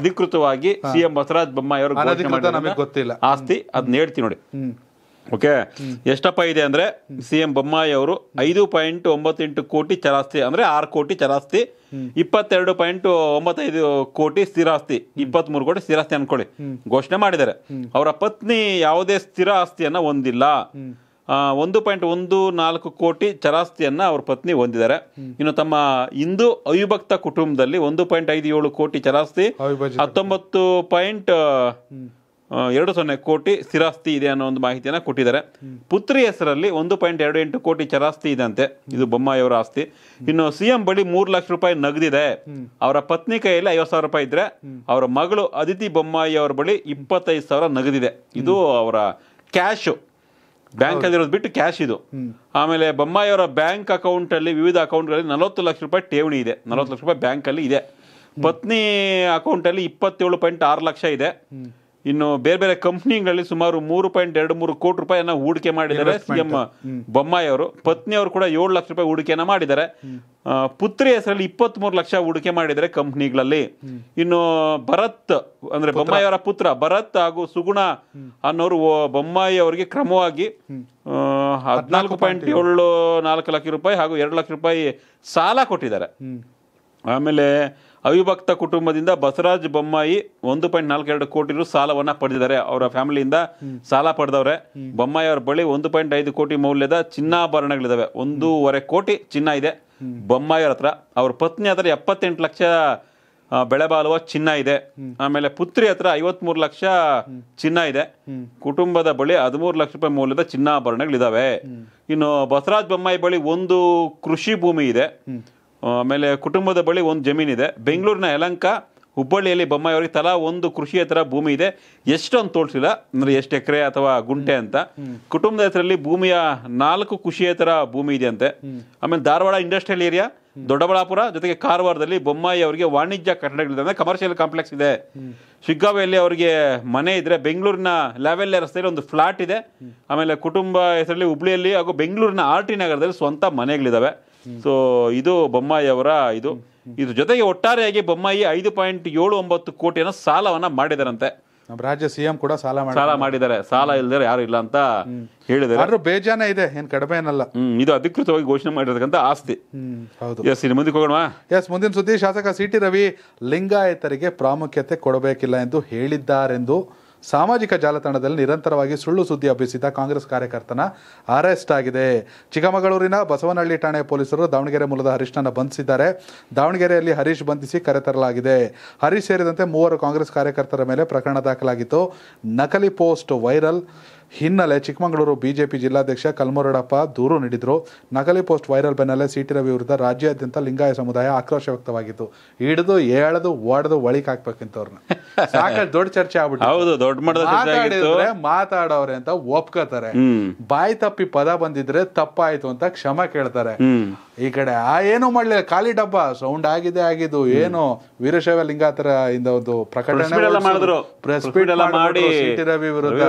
ಅಧಿಕೃತವಾಗಿ ಸಿಎಂ ಬಸವರಾಜ್ ಬೊಮ್ಮಾಯಿ ಅವರು ಗೊತ್ತಿಲ್ಲ ಆಸ್ತಿ ಅದನ್ನ ಹೇಳ್ತೀನಿ ನೋಡಿ ಓಕೆ ಎಷ್ಟಪ್ಪ ಇದೆ ಅಂದ್ರೆ ಸಿಎಂ ಬೊಮ್ಮಾಯಿ ಅವರು ಐದು ಪಾಯಿಂಟ್ ಒಂಬತ್ತೆಂಟು ಕೋಟಿ ಚರಾಸ್ತಿ ಅಂದ್ರೆ ಆರು ಕೋಟಿ ಚರಾಸ್ತಿ ಇಪ್ಪತ್ತೆರಡು ಪಾಯಿಂಟ್ ಒಂಬತ್ತೈದು ಕೋಟಿ ಸ್ಥಿರಾಸ್ತಿ ಇಪ್ಪತ್ತ್ ಮೂರು ಕೋಟಿ ಸ್ಥಿರಾಸ್ತಿ ಅನ್ಕೊಳ್ಳಿ ಘೋಷಣೆ ಮಾಡಿದ್ದಾರೆ ಅವರ ಪತ್ನಿ ಯಾವುದೇ ಸ್ಥಿರ ಆಸ್ತಿಯನ್ನ ಹೊಂದಿಲ್ಲ ಒಂದು ಪಾಯಿಂಟ್ ಒಂದು ನಾಲ್ಕು ಕೋಟಿ ಚರಾಸ್ತಿಯನ್ನು ಅವ್ರ ಪತ್ನಿ ಹೊಂದಿದ್ದಾರೆ ಇನ್ನು ತಮ್ಮ ಹಿಂದೂ ಅವಿಭಕ್ತ ಕುಟುಂಬದಲ್ಲಿ ಒಂದು ಪಾಯಿಂಟ್ ಐದು ಏಳು ಕೋಟಿ ಚರಾಸ್ತಿ ಹತ್ತೊಂಬತ್ತು ಪಾಯಿಂಟ್ ಎರಡು ಸೊನ್ನೆ ಕೋಟಿ ಸ್ಥಿರಾಸ್ತಿ ಇದೆ ಅನ್ನೋ ಒಂದು ಮಾಹಿತಿಯನ್ನು ಕೊಟ್ಟಿದ್ದಾರೆ ಪುತ್ರಿ ಹೆಸರಲ್ಲಿ ಒಂದು ಪಾಯಿಂಟ್ ಎರಡು ಎಂಟು ಕೋಟಿ ಚರಾಸ್ತಿ ಇದೆ ಅಂತೆ ಇದು ಬೊಮ್ಮಾಯಿಯವರ ಆಸ್ತಿ ಇನ್ನು ಸಿಎಂ ಬಳಿ ಮೂರು ಲಕ್ಷ ರೂಪಾಯಿ ನಗದಿದೆ ಅವರ ಪತ್ನಿ ಕೈಯಲ್ಲಿ ಐವತ್ತು ಸಾವಿರ ರೂಪಾಯಿ ಇದ್ರೆ ಅವರ ಮಗಳು ಅದಿತಿ ಬೊಮ್ಮಾಯಿ ಅವರ ಬಳಿ ಇಪ್ಪತ್ತೈದು ಸಾವಿರ ನಗದಿದೆ ಇದು ಅವರ ಕ್ಯಾಶು ಬ್ಯಾಂಕ್ ಇರೋದು ಬಿಟ್ಟು ಕ್ಯಾಶ್ ಇದು ಆಮೇಲೆ ಬೊಮ್ಮಾಯಿಯವರ ಬ್ಯಾಂಕ್ ಅಕೌಂಟ್ ಅಲ್ಲಿ ವಿವಿಧ ಅಕೌಂಟ್ಗಳಲ್ಲಿ ನಲವತ್ತು ಲಕ್ಷ ರೂಪಾಯಿ ಠೇವಣಿ ಇದೆ ನಲವತ್ತು ಲಕ್ಷ ರೂಪಾಯಿ ಬ್ಯಾಂಕಲ್ಲಿ ಇದೆ ಪತ್ನಿ ಅಕೌಂಟಲ್ಲಿ ಇಪ್ಪತ್ತೇಳು ಪಾಯಿಂಟ್ ಆರು ಲಕ್ಷ ಇದೆ ಇನ್ನು ಬೇರೆ ಬೇರೆ ಕಂಪ್ನಿಗಳಲ್ಲಿ ಸುಮಾರು ಮೂರು ಪಾಯಿಂಟ್ ಎರಡು ಮೂರು ಕೋಟಿ ರೂಪಾಯಿಯನ್ನ ಹೂಡಿಕೆ ಮಾಡಿದ್ದಾರೆ ಸಿಎಂ ಬೊಮ್ಮಾಯಿ ಅವರು ಪತ್ನಿ ಅವರು ಕೂಡ ಏಳು ಲಕ್ಷ ರೂಪಾಯಿ ಹೂಡಿಕೆಯನ್ನ ಮಾಡಿದ್ದಾರೆ ಪುತ್ರಿ ಹೆಸರಲ್ಲಿ ಇಪ್ಪತ್ತ್ ಮೂರು ಲಕ್ಷ ಹೂಡಿಕೆ ಮಾಡಿದ್ದಾರೆ ಕಂಪ್ನಿಗಳಲ್ಲಿ ಇನ್ನು ಭರತ್ ಅಂದ್ರೆ ಬೊಮ್ಮಾಯಿ ಅವರ ಪುತ್ರ ಭರತ್ ಹಾಗೂ ಸುಗುಣ ಅನ್ನೋರು ಬೊಮ್ಮಾಯಿ ಅವರಿಗೆ ಕ್ರಮವಾಗಿ ಹದಿನಾಲ್ಕು ಪಾಯಿಂಟ್ ಏಳು ನಾಲ್ಕು ಲಕ್ಷ ರೂಪಾಯಿ ಹಾಗೂ ಎರಡು ಲಕ್ಷ ರೂಪಾಯಿ ಸಾಲ ಕೊಟ್ಟಿದ್ದಾರೆ ಆಮೇಲೆ ಅವಿಭಕ್ತ ಕುಟುಂಬದಿಂದ ಬಸವರಾಜ್ ಬೊಮ್ಮಾಯಿ ಒಂದು ಪಾಯಿಂಟ್ ಎರಡು ಕೋಟಿ ರು ಸಾಲವನ್ನು ಪಡೆದಿದ್ದಾರೆ ಅವರ ಫ್ಯಾಮಿಲಿಯಿಂದ ಸಾಲ ಪಡೆದವ್ರೆ ಬೊಮ್ಮಾಯಿ ಅವರ ಬಳಿ ಒಂದು ಪಾಯಿಂಟ್ ಐದು ಕೋಟಿ ಮೌಲ್ಯದ ಚಿನ್ನಾಭರಣಗಳಿದಾವೆ ಒಂದೂವರೆ ಕೋಟಿ ಚಿನ್ನ ಇದೆ ಬೊಮ್ಮಾಯಿ ಅವರ ಹತ್ರ ಅವ್ರ ಪತ್ನಿ ಹತ್ರ ಎಪ್ಪತ್ತೆಂಟು ಲಕ್ಷ ಬೆಳೆ ಬಾಳುವ ಚಿನ್ನ ಇದೆ ಆಮೇಲೆ ಪುತ್ರಿ ಹತ್ರ ಐವತ್ಮೂರು ಲಕ್ಷ ಚಿನ್ನ ಇದೆ ಕುಟುಂಬದ ಬಳಿ ಹದಿಮೂರು ಲಕ್ಷ ರೂಪಾಯಿ ಮೌಲ್ಯದ ಚಿನ್ನಾಭರಣಗಳಿದಾವೆ ಇನ್ನು ಬಸರಾಜ್ ಬೊಮ್ಮಾಯಿ ಬಳಿ ಒಂದು ಕೃಷಿ ಭೂಮಿ ಇದೆ ಆಮೇಲೆ ಕುಟುಂಬದ ಬಳಿ ಒಂದು ಜಮೀನಿದೆ ಬೆಂಗಳೂರಿನ ಯಲಂಕ ಹುಬ್ಬಳ್ಳಿಯಲ್ಲಿ ಅವರಿಗೆ ತಲಾ ಒಂದು ಹತ್ರ ಭೂಮಿ ಇದೆ ಎಷ್ಟು ಅಂತ ತೋರಿಸಿಲ್ಲ ಅಂದರೆ ಎಷ್ಟು ಎಕರೆ ಅಥವಾ ಗುಂಟೆ ಅಂತ ಕುಟುಂಬದ ಹೆಸರಲ್ಲಿ ಭೂಮಿಯ ನಾಲ್ಕು ಹತ್ರ ಭೂಮಿ ಇದೆ ಅಂತೆ ಆಮೇಲೆ ಧಾರವಾಡ ಇಂಡಸ್ಟ್ರಿಯಲ್ ಏರಿಯಾ ದೊಡ್ಡಬಳ್ಳಾಪುರ ಜೊತೆಗೆ ಕಾರವಾರದಲ್ಲಿ ಬೊಮ್ಮಾಯಿ ಅವರಿಗೆ ವಾಣಿಜ್ಯ ಕಟ್ಟಡಗಳಿದೆ ಅಂದರೆ ಕಮರ್ಷಿಯಲ್ ಕಾಂಪ್ಲೆಕ್ಸ್ ಇದೆ ಶಿಗ್ಗಾವಿಯಲ್ಲಿ ಅವರಿಗೆ ಮನೆ ಇದ್ರೆ ಬೆಂಗಳೂರಿನ ಲ್ಯಾವೆಲ್ಯ ರಸ್ತೆಯಲ್ಲಿ ಒಂದು ಫ್ಲಾಟ್ ಇದೆ ಆಮೇಲೆ ಕುಟುಂಬ ಹೆಸರಲ್ಲಿ ಹುಬ್ಳಿಯಲ್ಲಿ ಹಾಗೂ ಬೆಂಗಳೂರಿನ ಆರ್ ಟಿ ನಗರದಲ್ಲಿ ಸ್ವಂತ ಮನೆಗಳಿದಾವೆ ಸೊ ಇದು ಬೊಮ್ಮಾಯಿ ಅವರ ಇದು ಇದು ಜೊತೆಗೆ ಒಟ್ಟಾರೆಯಾಗಿ ಬೊಮ್ಮಾಯಿ ಐದು ಪಾಯಿಂಟ್ ಏಳು ಒಂಬತ್ತು ಕೋಟಿಯನ್ನು ಸಾಲವನ್ನ ಮಾಡಿದಾರಂತೆ ರಾಜ್ಯ ಸಿಎಂ ಕೂಡ ಸಾಲ ಸಾಲ ಮಾಡಿದ್ದಾರೆ ಸಾಲ ಇಲ್ದರೆ ಯಾರು ಇಲ್ಲ ಅಂತ ಹೇಳಿದ್ದಾರೆ ಯಾರು ಬೇಜಾನ ಇದೆ ಏನ್ ಕಡಿಮೆ ಏನಲ್ಲ ಇದು ಅಧಿಕೃತವಾಗಿ ಘೋಷಣೆ ಮಾಡಿರತಕ್ಕಂತ ಆಸ್ತಿ ಹೌದು ಎಸ್ ಮುಂದಕ್ಕೆ ಹೋಗೋಣ ಎಸ್ ಮುಂದಿನ ಸುದ್ದಿ ಶಾಸಕ ಸಿ ಟಿ ರವಿ ಲಿಂಗಾಯತರಿಗೆ ಪ್ರಾಮುಖ್ಯತೆ ಕೊಡಬೇಕಿಲ್ಲ ಎಂದು ಹೇಳಿದ್ದಾರೆಂದು ಸಾಮಾಜಿಕ ಜಾಲತಾಣದಲ್ಲಿ ನಿರಂತರವಾಗಿ ಸುಳ್ಳು ಸುದ್ದಿ ಹಬ್ಬಿಸಿದ್ದ ಕಾಂಗ್ರೆಸ್ ಕಾರ್ಯಕರ್ತನ ಅರೆಸ್ಟ್ ಆಗಿದೆ ಚಿಕ್ಕಮಗಳೂರಿನ ಬಸವನಹಳ್ಳಿ ಠಾಣೆ ಪೊಲೀಸರು ದಾವಣಗೆರೆ ಮೂಲದ ಹರೀಶ್ನನ್ನು ಬಂಧಿಸಿದ್ದಾರೆ ದಾವಣಗೆರೆಯಲ್ಲಿ ಹರೀಶ್ ಬಂಧಿಸಿ ಕರೆತರಲಾಗಿದೆ ಹರೀಶ್ ಸೇರಿದಂತೆ ಮೂವರು ಕಾಂಗ್ರೆಸ್ ಕಾರ್ಯಕರ್ತರ ಮೇಲೆ ಪ್ರಕರಣ ದಾಖಲಾಗಿತ್ತು ನಕಲಿ ಪೋಸ್ಟ್ ವೈರಲ್ ಹಿನ್ನೆಲೆ ಚಿಕ್ಕಮಗಳೂರು ಬಿಜೆಪಿ ಜಿಲ್ಲಾಧ್ಯಕ್ಷ ಕಲ್ಮುರಡಪ್ಪ ದೂರು ನೀಡಿದರು ನಕಲಿ ಪೋಸ್ಟ್ ವೈರಲ್ ಬೆನ್ನಲ್ಲೇ ರವಿ ವಿರುದ್ಧ ರಾಜ್ಯಾದ್ಯಂತ ಲಿಂಗಾಯ ಸಮುದಾಯ ಆಕ್ರೋಶ ವ್ಯಕ್ತವಾಗಿತ್ತು ಹಿಡಿದು ಏಳದು ಓಡದು ಒಳಿಕ್ ಹಾಕ್ಬೇಕಿಂತವ್ರನ್ನ ಸಾಕಷ್ಟು ದೊಡ್ಡ ಚರ್ಚೆ ಆಗ್ಬಿಟ್ಟು ದೊಡ್ಡ ಮಾತಾಡೋರೆ ಅಂತ ಒಪ್ಕೋತಾರೆ ಬಾಯಿ ತಪ್ಪಿ ಪದ ಬಂದಿದ್ರೆ ತಪ್ಪಾಯ್ತು ಅಂತ ಕ್ಷಮ ಕೇಳ್ತಾರೆ ಈ ಕಡೆ ಆ ಏನು ಮಾಡ್ಲಿಲ್ಲ ಖಾಲಿ ಡಬ್ಬ ಸೌಂಡ್ ಆಗಿದೆ ಆಗಿದ್ದು ಏನು ವೀರಶೈವ ಲಿಂಗಾತರ ಇಂದ ಒಂದು ಪ್ರಕಟಣೆ ಮಾಡಿ ರವಿ ವಿರುದ್ಧ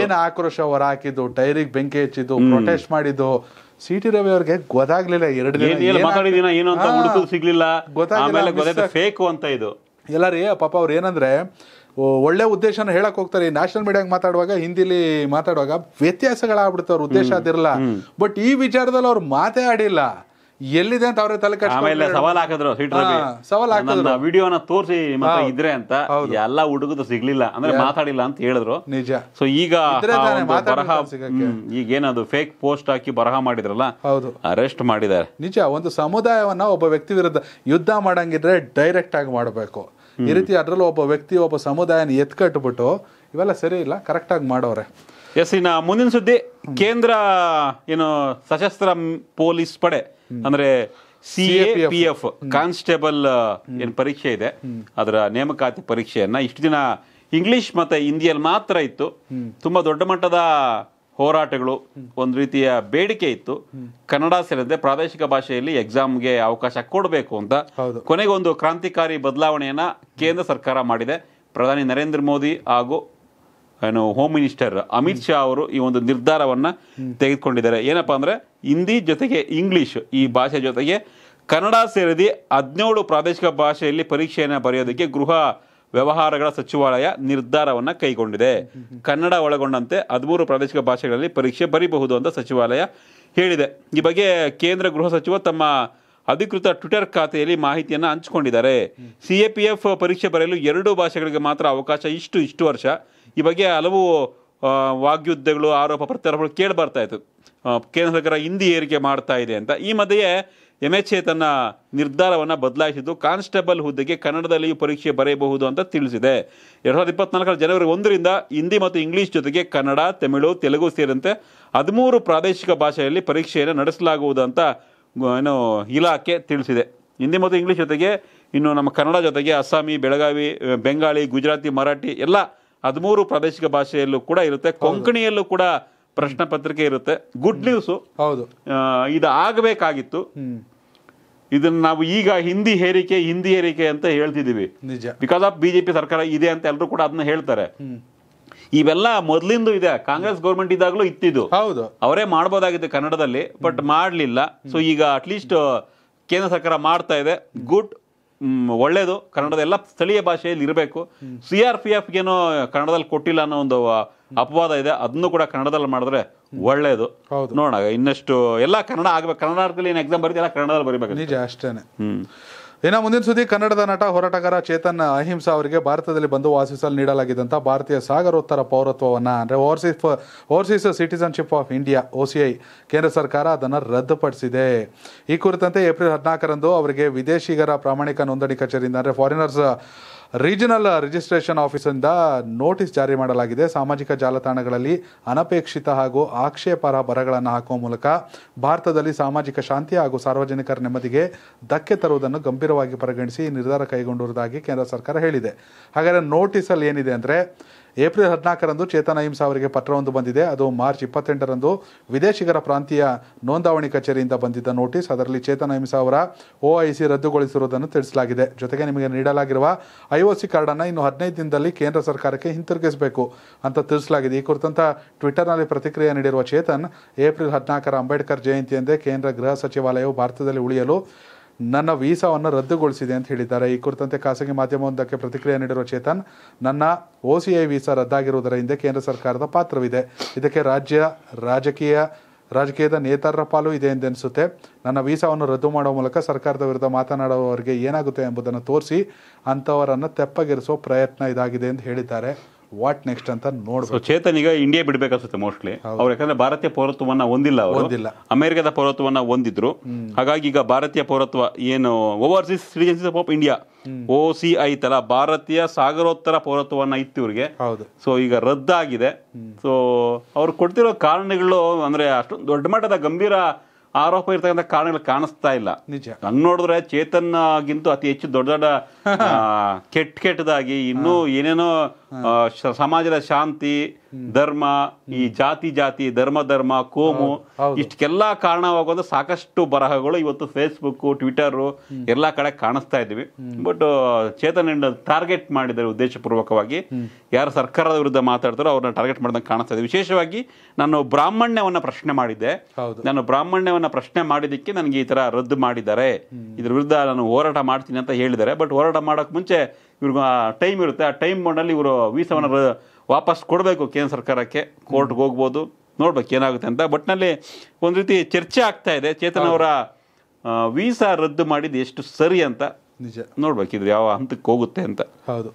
ಏನು ಆಕ್ರೋಶ ಹೊರ ಹಾಕಿದ್ದು ಟೈರಿಗೆ ಬೆಂಕಿ ಹೆಚ್ಚಿದ್ದು ಪ್ರೊಟೆಸ್ಟ್ ಮಾಡಿದ್ದು ಸಿ ಟಿ ರವಿ ಅವ್ರಿಗೆ ಗೊತ್ತಾಗ್ಲಿಲ್ಲ ಎರಡು ದಿನ ಏನು ಅಂತ ಸಿಗ್ಲಿಲ್ಲ ಗೊತ್ತಾಗಲಿಲ್ಲ ಫೇಕು ಅಂತ ಇದು ಎಲ್ಲಾರಿ ಪಾಪ ಅವ್ರ ಏನಂದ್ರೆ ಒಳ್ಳೆ ಉದ್ದೇಶನ ಹೇಳಕ್ ಹೋಗ್ತಾರೆ ಈ ನ್ಯಾಷನಲ್ ಮೀಡಿಯಾಗ ಮಾತಾಡುವಾಗ ಹಿಂದಿಲಿ ಮಾತಾಡುವಾಗ ವ್ಯತ್ಯಾಸಗಳಾಗ್ಬಿಡುತ್ತೆ ಅವ್ರ ಉದ್ದೇಶ ಅದಿರಲ್ಲ ಬಟ್ ಈ ವಿಚಾರದಲ್ಲಿ ಅವ್ರು ಮಾತೇ ಆಡಿಲ್ಲ ಎಲ್ಲಿದೆ ಅಂತ ಅವ್ರ ತಲೆ ಆಮೇಲೆ ಸವಾಲ್ ಹಾಕಿದ್ರು ಸವಾಲ್ ಹಾಕಿದ್ರು ವಿಡಿಯೋನ ತೋರಿಸಿ ಇದ್ರೆ ಅಂತ ಎಲ್ಲ ಹುಡುಗದು ಸಿಗ್ಲಿಲ್ಲ ಅಂದ್ರೆ ಮಾತಾಡಿಲ್ಲ ಅಂತ ಹೇಳಿದ್ರು ನಿಜ ಸೊ ಈಗ ಬರಹ ಈಗ ಏನದು ಫೇಕ್ ಪೋಸ್ಟ್ ಹಾಕಿ ಬರಹ ಮಾಡಿದ್ರಲ್ಲ ಹೌದು ಅರೆಸ್ಟ್ ಮಾಡಿದ್ದಾರೆ ನಿಜ ಒಂದು ಸಮುದಾಯವನ್ನ ಒಬ್ಬ ವ್ಯಕ್ತಿ ವಿರುದ್ಧ ಯುದ್ಧ ಮಾಡಂಗಿದ್ರೆ ಡೈರೆಕ್ಟ್ ಆಗಿ ಮಾಡಬೇಕು ಈ ರೀತಿ ಅದರಲ್ಲೂ ಒಬ್ಬ ವ್ಯಕ್ತಿ ಒಬ್ಬ ಸಮುದಾಯನ ಎತ್ಕಟ್ಬಿಟ್ಟು ಇವೆಲ್ಲ ಸರಿ ಇಲ್ಲ ಕರೆಕ್ಟಾಗಿ ಮಾಡೋರೆ ಎಸ್ ಇನ್ನ ಮುಂದಿನ ಸುದ್ದಿ ಕೇಂದ್ರ ಏನು ಸಶಸ್ತ್ರ ಪೊಲೀಸ್ ಪಡೆ ಅಂದ್ರೆ C A P F constable ಏನು ಪರೀಕ್ಷೆ ಇದೆ ಅದರ ನೇಮಕಾತಿ ಪರೀಕ್ಷೆಯನ್ನ ಇಷ್ಟು ದಿನ ಇಂಗ್ಲಿಷ್ ಮತ್ತೆ ಹಿಂದಿಯಲ್ಲಿ ಮಾತ್ರ ಇತ್ತು ತುಂಬಾ ದೊಡ್ಡ ಮಟ್ಟದ ಹೋರಾಟಗಳು ಒಂದು ರೀತಿಯ ಬೇಡಿಕೆ ಇತ್ತು ಕನ್ನಡ ಸೇರಿದಂತೆ ಪ್ರಾದೇಶಿಕ ಭಾಷೆಯಲ್ಲಿ ಎಕ್ಸಾಮ್ಗೆ ಅವಕಾಶ ಕೊಡಬೇಕು ಅಂತ ಕೊನೆಗೆ ಒಂದು ಕ್ರಾಂತಿಕಾರಿ ಬದಲಾವಣೆಯನ್ನು ಕೇಂದ್ರ ಸರ್ಕಾರ ಮಾಡಿದೆ ಪ್ರಧಾನಿ ನರೇಂದ್ರ ಮೋದಿ ಹಾಗೂ ಏನು ಹೋಮ್ ಮಿನಿಸ್ಟರ್ ಅಮಿತ್ ಶಾ ಅವರು ಈ ಒಂದು ನಿರ್ಧಾರವನ್ನು ತೆಗೆದುಕೊಂಡಿದ್ದಾರೆ ಏನಪ್ಪಾ ಅಂದರೆ ಹಿಂದಿ ಜೊತೆಗೆ ಇಂಗ್ಲೀಷ್ ಈ ಭಾಷೆ ಜೊತೆಗೆ ಕನ್ನಡ ಸೇರಿದಿ ಹದಿನೇಳು ಪ್ರಾದೇಶಿಕ ಭಾಷೆಯಲ್ಲಿ ಪರೀಕ್ಷೆಯನ್ನು ಬರೆಯೋದಕ್ಕೆ ಗೃಹ ವ್ಯವಹಾರಗಳ ಸಚಿವಾಲಯ ನಿರ್ಧಾರವನ್ನು ಕೈಗೊಂಡಿದೆ ಕನ್ನಡ ಒಳಗೊಂಡಂತೆ ಹದಿಮೂರು ಪ್ರಾದೇಶಿಕ ಭಾಷೆಗಳಲ್ಲಿ ಪರೀಕ್ಷೆ ಬರೀಬಹುದು ಅಂತ ಸಚಿವಾಲಯ ಹೇಳಿದೆ ಈ ಬಗ್ಗೆ ಕೇಂದ್ರ ಗೃಹ ಸಚಿವ ತಮ್ಮ ಅಧಿಕೃತ ಟ್ವಿಟರ್ ಖಾತೆಯಲ್ಲಿ ಮಾಹಿತಿಯನ್ನು ಹಂಚಿಕೊಂಡಿದ್ದಾರೆ ಸಿ ಎ ಪಿ ಎಫ್ ಪರೀಕ್ಷೆ ಬರೆಯಲು ಎರಡು ಭಾಷೆಗಳಿಗೆ ಮಾತ್ರ ಅವಕಾಶ ಇಷ್ಟು ಇಷ್ಟು ವರ್ಷ ಈ ಬಗ್ಗೆ ಹಲವು ವಾಗ್ಯುದ್ಧಗಳು ಆರೋಪ ಪ್ರತ್ಯಾರೋಪಗಳು ಕೇಳಿ ಬರ್ತಾ ಇತ್ತು ಕೇಂದ್ರ ಸರ್ಕಾರ ಹಿಂದಿ ಏರಿಕೆ ಮಾಡ್ತಾ ಇದೆ ಅಂತ ಈ ಮಧ್ಯೆ ಎಮ್ ಎಚ್ ಎ ತನ್ನ ನಿರ್ಧಾರವನ್ನು ಬದಲಾಯಿಸಿದ್ದು ಕಾನ್ಸ್ಟೇಬಲ್ ಹುದ್ದೆಗೆ ಕನ್ನಡದಲ್ಲಿಯೂ ಪರೀಕ್ಷೆ ಬರೆಯಬಹುದು ಅಂತ ತಿಳಿಸಿದೆ ಎರಡು ಸಾವಿರದ ಇಪ್ಪತ್ನಾಲ್ಕರ ಜನವರಿ ಒಂದರಿಂದ ಹಿಂದಿ ಮತ್ತು ಇಂಗ್ಲೀಷ್ ಜೊತೆಗೆ ಕನ್ನಡ ತಮಿಳು ತೆಲುಗು ಸೇರಿದಂತೆ ಹದಿಮೂರು ಪ್ರಾದೇಶಿಕ ಭಾಷೆಯಲ್ಲಿ ಪರೀಕ್ಷೆಯನ್ನು ನಡೆಸಲಾಗುವುದು ಅಂತ ಏನು ಇಲಾಖೆ ತಿಳಿಸಿದೆ ಹಿಂದಿ ಮತ್ತು ಇಂಗ್ಲೀಷ್ ಜೊತೆಗೆ ಇನ್ನು ನಮ್ಮ ಕನ್ನಡ ಜೊತೆಗೆ ಅಸ್ಸಾಮಿ ಬೆಳಗಾವಿ ಬೆಂಗಾಳಿ ಗುಜರಾತಿ ಮರಾಠಿ ಎಲ್ಲ ಹದಿಮೂರು ಪ್ರಾದೇಶಿಕ ಭಾಷೆಯಲ್ಲೂ ಕೂಡ ಇರುತ್ತೆ ಕೊಂಕಣಿಯಲ್ಲೂ ಕೂಡ ಪ್ರಶ್ನೆ ಪತ್ರಿಕೆ ಇರುತ್ತೆ ಗುಡ್ ನ್ಯೂಸು ಹೌದು ಇದು ಆಗಬೇಕಾಗಿತ್ತು ಇದನ್ನ ನಾವು ಈಗ ಹಿಂದಿ ಹೇರಿಕೆ ಹಿಂದಿ ಹೇರಿಕೆ ಅಂತ ಹೇಳ್ತಿದೀವಿ ಬಿಕಾಸ್ ಆಫ್ ಬಿಜೆಪಿ ಸರ್ಕಾರ ಇದೆ ಅಂತ ಎಲ್ಲರೂ ಕೂಡ ಅದನ್ನ ಹೇಳ್ತಾರೆ ಇವೆಲ್ಲ ಮೊದ್ಲಿಂದು ಇದೆ ಕಾಂಗ್ರೆಸ್ ಗೌರ್ಮೆಂಟ್ ಇದ್ದಾಗಲೂ ಇತ್ತಿದ್ದು ಹೌದು ಅವರೇ ಮಾಡ್ಬೋದಾಗಿತ್ತು ಕನ್ನಡದಲ್ಲಿ ಬಟ್ ಮಾಡಲಿಲ್ಲ ಸೊ ಈಗ ಅಟ್ಲೀಸ್ಟ್ ಕೇಂದ್ರ ಸರ್ಕಾರ ಮಾಡ್ತಾ ಇದೆ ಗುಡ್ ಒಳ್ಳೆಯದು ಕನ್ನಡದ ಎಲ್ಲ ಸ್ಥಳೀಯ ಭಾಷೆಯಲ್ಲಿ ಇರಬೇಕು ಸಿ ಆರ್ ಪಿ ಎಫ್ಗೇನೋ ಕನ್ನಡದಲ್ಲಿ ಕೊಟ್ಟಿಲ್ಲ ಅನ್ನೋ ಒಂದು ಅಪವಾದ ಇದೆ ಅದನ್ನು ಕೂಡ ಕನ್ನಡದಲ್ಲಿ ಮಾಡಿದ್ರೆ ಒಳ್ಳೆಯದು ನೋಡೋಣ ಇನ್ನಷ್ಟು ಎಲ್ಲ ಕನ್ನಡ ಆಗ್ಬೇಕು ಕನ್ನಡದಲ್ಲಿ ಏನು ಎಕ್ಸಾಮ್ ಬರೀತಿ ಕನ್ನಡದಲ್ಲಿ ಬರೀಬೇಕು ನಿಜ ಅಷ್ಟೇ ಹ್ಞೂ ಇನ್ನು ಮುಂದಿನ ಸುದ್ದಿ ಕನ್ನಡದ ನಟ ಹೋರಾಟಗಾರ ಚೇತನ್ ಅಹಿಂಸಾ ಅವರಿಗೆ ಭಾರತದಲ್ಲಿ ಬಂದು ವಾಸಿಸಲು ನೀಡಲಾಗಿದ್ದಂಥ ಭಾರತೀಯ ಸಾಗರೋತ್ತರ ಪೌರತ್ವವನ್ನು ಅಂದರೆ overseas overseas citizenship of India O ಕೇಂದ್ರ ಸರ್ಕಾರ ಅದನ್ನು ರದ್ದುಪಡಿಸಿದೆ ಈ ಕುರಿತಂತೆ ಏಪ್ರಿಲ್ ಹದಿನಾಲ್ಕರಂದು ಅವರಿಗೆ ವಿದೇಶಿಗರ ಪ್ರಾಮಾಣಿಕ ನೋಂದಣಿ ಕಚೇರಿಯಿಂದ ಅಂದರೆ ಫಾರಿನರ್ಸ್ ರೀಜನಲ್ ರಿಜಿಸ್ಟ್ರೇಷನ್ ಆಫೀಸಿಂದ ನೋಟಿಸ್ ಜಾರಿ ಮಾಡಲಾಗಿದೆ ಸಾಮಾಜಿಕ ಜಾಲತಾಣಗಳಲ್ಲಿ ಅನಪೇಕ್ಷಿತ ಹಾಗೂ ಆಕ್ಷೇಪಾರ್ಹ ಬರಗಳನ್ನು ಹಾಕುವ ಮೂಲಕ ಭಾರತದಲ್ಲಿ ಸಾಮಾಜಿಕ ಶಾಂತಿ ಹಾಗೂ ಸಾರ್ವಜನಿಕರ ನೆಮ್ಮದಿಗೆ ಧಕ್ಕೆ ತರುವುದನ್ನು ಗಂಭೀರ ಗಂಭೀರವಾಗಿ ಪರಿಗಣಿಸಿ ನಿರ್ಧಾರ ಕೈಗೊಂಡಿರುವುದಾಗಿ ಕೇಂದ್ರ ಸರ್ಕಾರ ಹೇಳಿದೆ ಹಾಗಾದರೆ ನೋಟಿಸಲ್ಲಿ ಏನಿದೆ ಅಂದರೆ ಏಪ್ರಿಲ್ ಹದಿನಾಲ್ಕರಂದು ಚೇತನ ಹಿಂಸಾ ಅವರಿಗೆ ಪತ್ರವೊಂದು ಬಂದಿದೆ ಅದು ಮಾರ್ಚ್ ಇಪ್ಪತ್ತೆಂಟರಂದು ವಿದೇಶಿಗರ ಪ್ರಾಂತೀಯ ನೋಂದಾವಣಿ ಕಚೇರಿಯಿಂದ ಬಂದಿದ್ದ ನೋಟಿಸ್ ಅದರಲ್ಲಿ ಚೇತನ ಹಿಂಸಾ ಅವರ ಓ ಐ ಸಿ ರದ್ದುಗೊಳಿಸಿರುವುದನ್ನು ತಿಳಿಸಲಾಗಿದೆ ಜೊತೆಗೆ ನಿಮಗೆ ನೀಡಲಾಗಿರುವ ಐ ಒ ಸಿ ಕಾರ್ಡನ್ನು ಇನ್ನು ಹದಿನೈದು ದಿನದಲ್ಲಿ ಕೇಂದ್ರ ಸರ್ಕಾರಕ್ಕೆ ಹಿಂತಿರುಗಿಸಬೇಕು ಅಂತ ತಿಳಿಸಲಾಗಿದೆ ಈ ಕುರಿತಂತ ಟ್ವಿಟರ್ನಲ್ಲಿ ಪ್ರತಿಕ್ರಿಯೆ ನೀಡಿರುವ ಚೇತನ್ ಏಪ್ರಿಲ್ ಹದಿನಾಲ್ಕರ ಅಂಬೇಡ್ಕರ್ ಜಯಂತಿಯಂದೇ ಕೇಂದ್ರ ಗೃಹ ಸಚಿವಾಲಯವು ಭಾರತದಲ್ಲಿ ಉಳಿಯಲು ನನ್ನ ವೀಸಾವನ್ನು ರದ್ದುಗೊಳಿಸಿದೆ ಅಂತ ಹೇಳಿದ್ದಾರೆ ಈ ಕುರಿತಂತೆ ಖಾಸಗಿ ಮಾಧ್ಯಮವೊಂದಕ್ಕೆ ಪ್ರತಿಕ್ರಿಯೆ ನೀಡಿರುವ ಚೇತನ್ ನನ್ನ ಓ ಸಿ ಐ ವೀಸಾ ರದ್ದಾಗಿರುವುದರ ಹಿಂದೆ ಕೇಂದ್ರ ಸರ್ಕಾರದ ಪಾತ್ರವಿದೆ ಇದಕ್ಕೆ ರಾಜ್ಯ ರಾಜಕೀಯ ರಾಜಕೀಯದ ನೇತಾರರ ಪಾಲು ಇದೆ ಎಂದೆನಿಸುತ್ತೆ ನನ್ನ ವೀಸಾವನ್ನು ರದ್ದು ಮಾಡುವ ಮೂಲಕ ಸರ್ಕಾರದ ವಿರುದ್ಧ ಮಾತನಾಡುವವರಿಗೆ ಏನಾಗುತ್ತೆ ಎಂಬುದನ್ನು ತೋರಿಸಿ ಅಂಥವರನ್ನು ತೆಪ್ಪಗಿರಿಸುವ ಪ್ರಯತ್ನ ಇದಾಗಿದೆ ಎಂದು ಹೇಳಿದ್ದಾರೆ ವಾಟ್ ನೆಕ್ಸ್ಟ್ ಅಂತ ನೋಡ್ಬೋದು ಈಗ ಇಂಡಿಯಾ ಬಿಡ್ಬೇಕನ್ಸುತ್ತೆ ಮೋಸ್ಟ್ಲಿ ಅವ್ರು ಯಾಕಂದ್ರೆ ಭಾರತೀಯ ಪೌರತ್ವವನ್ನ ಹೊಂದಿಲ್ಲ ಅವರು ಅಮೆರಿಕದ ಪೌರತ್ವವನ್ನ ಹೊಂದಿದ್ರು ಹಾಗಾಗಿ ಈಗ ಭಾರತೀಯ ಪೌರತ್ವ ಏನು overseas citizenship of India O C I ತರ ಭಾರತೀಯ ಸಾಗರೋತ್ತರ ಪೌರತ್ವವನ್ನ ಇತ್ತು ಇವ್ರಿಗೆ ಹೌದು ಸೊ ಈಗ ರದ್ದಾಗಿದೆ ಸೊ ಅವ್ರು ಕೊಡ್ತಿರೋ ಕಾರಣಗಳು ಅಂದ್ರೆ ಅಷ್ಟೊಂದು ದೊಡ್ಡ ಮಟ್ಟದ ಗಂಭೀರ ಆರೋಪ ಇರ್ತಕ್ಕಂಥ ಕಾರಣಗಳು ಕಾಣಿಸ್ತಾ ಇಲ್ಲ ನಿಜ ಹಂಗ್ ನೋಡಿದ್ರೆ ಚೇತನ್ಗಿಂತೂ ಅತಿ ಹೆಚ್ಚು ದೊಡ್ಡ ದೊಡ್ಡ ಕೆಟ್ಟ ಕೆಟ್ಟದಾಗಿ ಇನ್ನೂ ಏನೇನೋ ಸಮಾಜದ ಶಾಂತಿ ಧರ್ಮ ಈ ಜಾತಿ ಜಾತಿ ಧರ್ಮ ಧರ್ಮ ಕೋಮು ಇಷ್ಟಕ್ಕೆಲ್ಲ ಕಾರಣವಾಗೋದು ಸಾಕಷ್ಟು ಬರಹಗಳು ಇವತ್ತು ಫೇಸ್ಬುಕ್ ಟ್ವಿಟರ್ ಎಲ್ಲಾ ಕಡೆ ಕಾಣಿಸ್ತಾ ಇದ್ವಿ ಬಟ್ ಚೇತನ ಟಾರ್ಗೆಟ್ ಮಾಡಿದ್ದಾರೆ ಉದ್ದೇಶಪೂರ್ವಕವಾಗಿ ಯಾರು ಸರ್ಕಾರದ ವಿರುದ್ಧ ಮಾತಾಡ್ತಾರೋ ಅವ್ರನ್ನ ಟಾರ್ಗೆಟ್ ಮಾಡಿದಂಗೆ ಕಾಣಿಸ್ತಾ ಇದೆ ವಿಶೇಷವಾಗಿ ನಾನು ಬ್ರಾಹ್ಮಣ್ಯವನ್ನ ಪ್ರಶ್ನೆ ಮಾಡಿದ್ದೆ ನಾನು ಬ್ರಾಹ್ಮಣ್ಯವನ್ನ ಪ್ರಶ್ನೆ ಮಾಡಿದ್ದಕ್ಕೆ ನನಗೆ ಈ ತರ ರದ್ದು ಮಾಡಿದ್ದಾರೆ ಇದ್ರ ವಿರುದ್ಧ ನಾನು ಹೋರಾಟ ಮಾಡ್ತೀನಿ ಅಂತ ಹೇಳಿದ್ದಾರೆ ಬಟ್ ಹೋರಾಟ ಮಾಡೋಕೆ ಮುಂಚೆ ಇವ್ರಿಗೆ ಟೈಮ್ ಇರುತ್ತೆ ಆ ಟೈಮ್ ಮಾಡಲ್ಲಿ ಇವರು ವೀಸಾವನ್ನು ವಾಪಸ್ ಕೊಡಬೇಕು ಕೇಂದ್ರ ಸರ್ಕಾರಕ್ಕೆ ಕೋರ್ಟ್ಗೆ ಹೋಗ್ಬೋದು ನೋಡ್ಬೇಕು ಏನಾಗುತ್ತೆ ಅಂತ ಬಟ್ನಲ್ಲಿ ಒಂದು ರೀತಿ ಚರ್ಚೆ ಆಗ್ತಾ ಇದೆ ಚೇತನ್ ಅವರ ವೀಸಾ ರದ್ದು ಮಾಡಿದ್ದು ಎಷ್ಟು ಸರಿ ಅಂತ ನಿಜ ನೋಡ್ಬೇಕು ಇದು ಯಾವ ಹಂತಕ್ಕೆ ಹೋಗುತ್ತೆ ಅಂತ ಹೌದು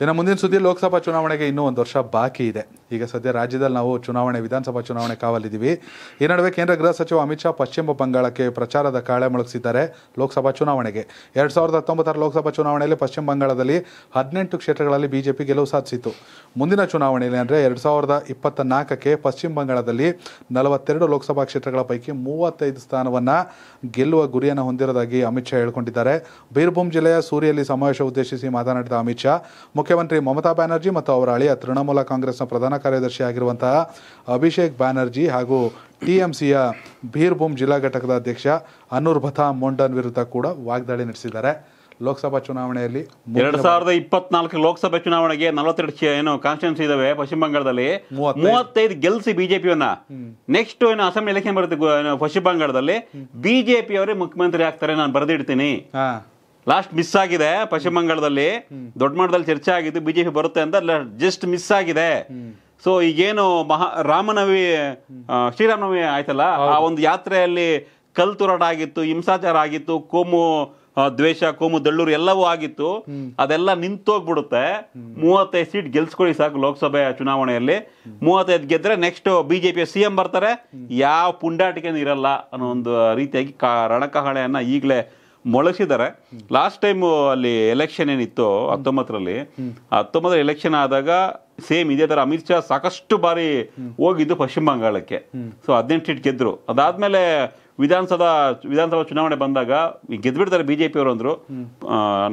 ಇನ್ನು ಮುಂದಿನ ಸುದ್ದಿ ಲೋಕಸಭಾ ಚುನಾವಣೆಗೆ ಇನ್ನೂ ಒಂದು ವರ್ಷ ಬಾಕಿ ಇದೆ ಈಗ ಸದ್ಯ ರಾಜ್ಯದಲ್ಲಿ ನಾವು ಚುನಾವಣೆ ವಿಧಾನಸಭಾ ಚುನಾವಣೆ ಕಾವಲಿದ್ದೀವಿ ಈ ನಡುವೆ ಕೇಂದ್ರ ಗೃಹ ಸಚಿವ ಅಮಿತ್ ಶಾ ಪಶ್ಚಿಮ ಬಂಗಾಳಕ್ಕೆ ಪ್ರಚಾರದ ಕಾಳೆ ಮೊಳಗಿಸಿದ್ದಾರೆ ಲೋಕಸಭಾ ಚುನಾವಣೆಗೆ ಎರಡ್ ಸಾವಿರದ ಹತ್ತೊಂಬತ್ತರ ಲೋಕಸಭಾ ಚುನಾವಣೆಯಲ್ಲಿ ಪಶ್ಚಿಮ ಬಂಗಾಳದಲ್ಲಿ ಹದಿನೆಂಟು ಕ್ಷೇತ್ರಗಳಲ್ಲಿ ಬಿಜೆಪಿ ಗೆಲುವು ಸಾಧಿಸಿತ್ತು ಮುಂದಿನ ಚುನಾವಣೆಯಲ್ಲಿ ಅಂದರೆ ಎರಡ್ ಸಾವಿರದ ಇಪ್ಪತ್ತ ನಾಲ್ಕಕ್ಕೆ ಪಶ್ಚಿಮ ಬಂಗಾಳದಲ್ಲಿ ನಲವತ್ತೆರಡು ಲೋಕಸಭಾ ಕ್ಷೇತ್ರಗಳ ಪೈಕಿ ಮೂವತ್ತೈದು ಸ್ಥಾನವನ್ನು ಗೆಲ್ಲುವ ಗುರಿಯನ್ನು ಹೊಂದಿರೋದಾಗಿ ಅಮಿತ್ ಶಾ ಹೇಳಿಕೊಂಡಿದ್ದಾರೆ ಬೀರ್ಭೂಮ್ ಜಿಲ್ಲೆಯ ಸೂರಿಯಲ್ಲಿ ಸಮಾವೇಶ ಉದ್ದೇಶಿಸಿ ಮಾತನಾಡಿದ ಅಮಿತ್ ಶಾ ಮುಖ್ಯಮಂತ್ರಿ ಮಮತಾ ಬ್ಯಾನರ್ಜಿ ಮತ್ತು ಅವರ ಅಳಿಯ ತೃಣಮೂಲ ಕಾಂಗ್ರೆಸ್ನ ಪ್ರಧಾನ ಪ್ರಧಾನ ಕಾರ್ಯದರ್ಶಿ ಆಗಿರುವಂತಹ ಅಭಿಷೇಕ್ ಬ್ಯಾನರ್ಜಿ ಹಾಗೂ ಟಿ ಎಂ ಸಿಯ ಬೀರ್ಭೂಮ್ ಜಿಲ್ಲಾ ಘಟಕದ ಅಧ್ಯಕ್ಷ ಅನೂರ್ ಮೋಂಡನ್ ಮೊಂಡನ್ ವಿರುದ್ಧ ಕೂಡ ವಾಗ್ದಾಳಿ ನಡೆಸಿದ್ದಾರೆ ಲೋಕಸಭಾ ಚುನಾವಣೆಯಲ್ಲಿ ಎರಡ್ ಸಾವಿರದ ಇಪ್ಪತ್ನಾಲ್ಕು ಲೋಕಸಭೆ ಚುನಾವಣೆಗೆ ನಲವತ್ತೆರಡು ಏನು ಕಾನ್ಸ್ಟಿಟ್ಯೂನ್ಸಿ ಇದಾವೆ ಪಶ್ಚಿಮ ಬಂಗಾಳದಲ್ಲಿ ಮೂವತ್ತೈದು ಗೆಲ್ಸಿ ಬಿಜೆಪಿಯನ್ನ ನೆಕ್ಸ್ಟ್ ಏನು ಅಸೆಂಬ್ಲಿ ಎಲೆಕ್ಷನ್ ಬರುತ್ತೆ ಪಶ್ಚಿಮ ಬಂಗಾಳದಲ್ಲಿ ಬಿಜೆಪಿ ಅವರೇ ಮುಖ್ಯಮಂತ್ರಿ ಆಗ್ತಾರೆ ನಾನು ಬರೆದಿಡ್ತೀನಿ ಲಾಸ್ಟ್ ಮಿಸ್ ಆಗಿದೆ ಪಶ್ಚಿಮ ಬಂಗಾಳದಲ್ಲಿ ದೊಡ್ಡ ಮಟ್ಟದಲ್ಲಿ ಚರ್ಚೆ ಆಗಿದ್ದು ಬಿಜೆಪಿ ಬರುತ್ತೆ ಅಂತ ಜಸ್ಟ್ ಮಿಸ್ ಆಗಿದೆ ಸೊ ಈಗೇನು ಮಹಾ ರಾಮನವಿ ಶ್ರೀರಾಮನವಿ ಆಯ್ತಲ್ಲ ಆ ಒಂದು ಯಾತ್ರೆಯಲ್ಲಿ ಕಲ್ ಆಗಿತ್ತು ಹಿಂಸಾಚಾರ ಆಗಿತ್ತು ಕೋಮು ದ್ವೇಷ ಕೋಮು ದಳ್ಳೂರು ಎಲ್ಲವೂ ಆಗಿತ್ತು ಅದೆಲ್ಲ ನಿಂತೋಗ್ಬಿಡುತ್ತೆ ಮೂವತ್ತೈದು ಸೀಟ್ ಗೆಲ್ಸ್ಕೊಳ್ಳಿ ಸಾಕು ಲೋಕಸಭೆ ಚುನಾವಣೆಯಲ್ಲಿ ಮೂವತ್ತೈದು ಗೆದ್ರೆ ನೆಕ್ಸ್ಟ್ ಬಿಜೆಪಿ ಸಿಎಂ ಬರ್ತಾರೆ ಯಾವ ಪುಂಡಾಟಿಕೆ ಇರಲ್ಲ ಅನ್ನೋ ಒಂದು ರೀತಿಯಾಗಿ ಕಾ ರಣಕಹಳೆಯನ್ನ ಈಗಲೇ ಮೊಳಸಿದ್ದಾರೆ ಲಾಸ್ಟ್ ಟೈಮ್ ಅಲ್ಲಿ ಎಲೆಕ್ಷನ್ ಏನಿತ್ತು ಹತ್ತೊಂಬತ್ತರಲ್ಲಿ ಹತ್ತೊಂಬತ್ತರ ಎಲೆಕ್ಷನ್ ಆದಾಗ ಸೇಮ್ ಇದೇ ಥರ ಅಮಿತ್ ಶಾ ಸಾಕಷ್ಟು ಬಾರಿ ಹೋಗಿದ್ದು ಪಶ್ಚಿಮ ಬಂಗಾಳಕ್ಕೆ ಸೊ ಹದಿನೆಂಟು ಸೀಟ್ ಗೆದ್ದರು ಅದಾದಮೇಲೆ ವಿಧಾನಸಭಾ ವಿಧಾನಸಭಾ ಚುನಾವಣೆ ಬಂದಾಗ ಪಿ ಅವರು ಅಂದ್ರು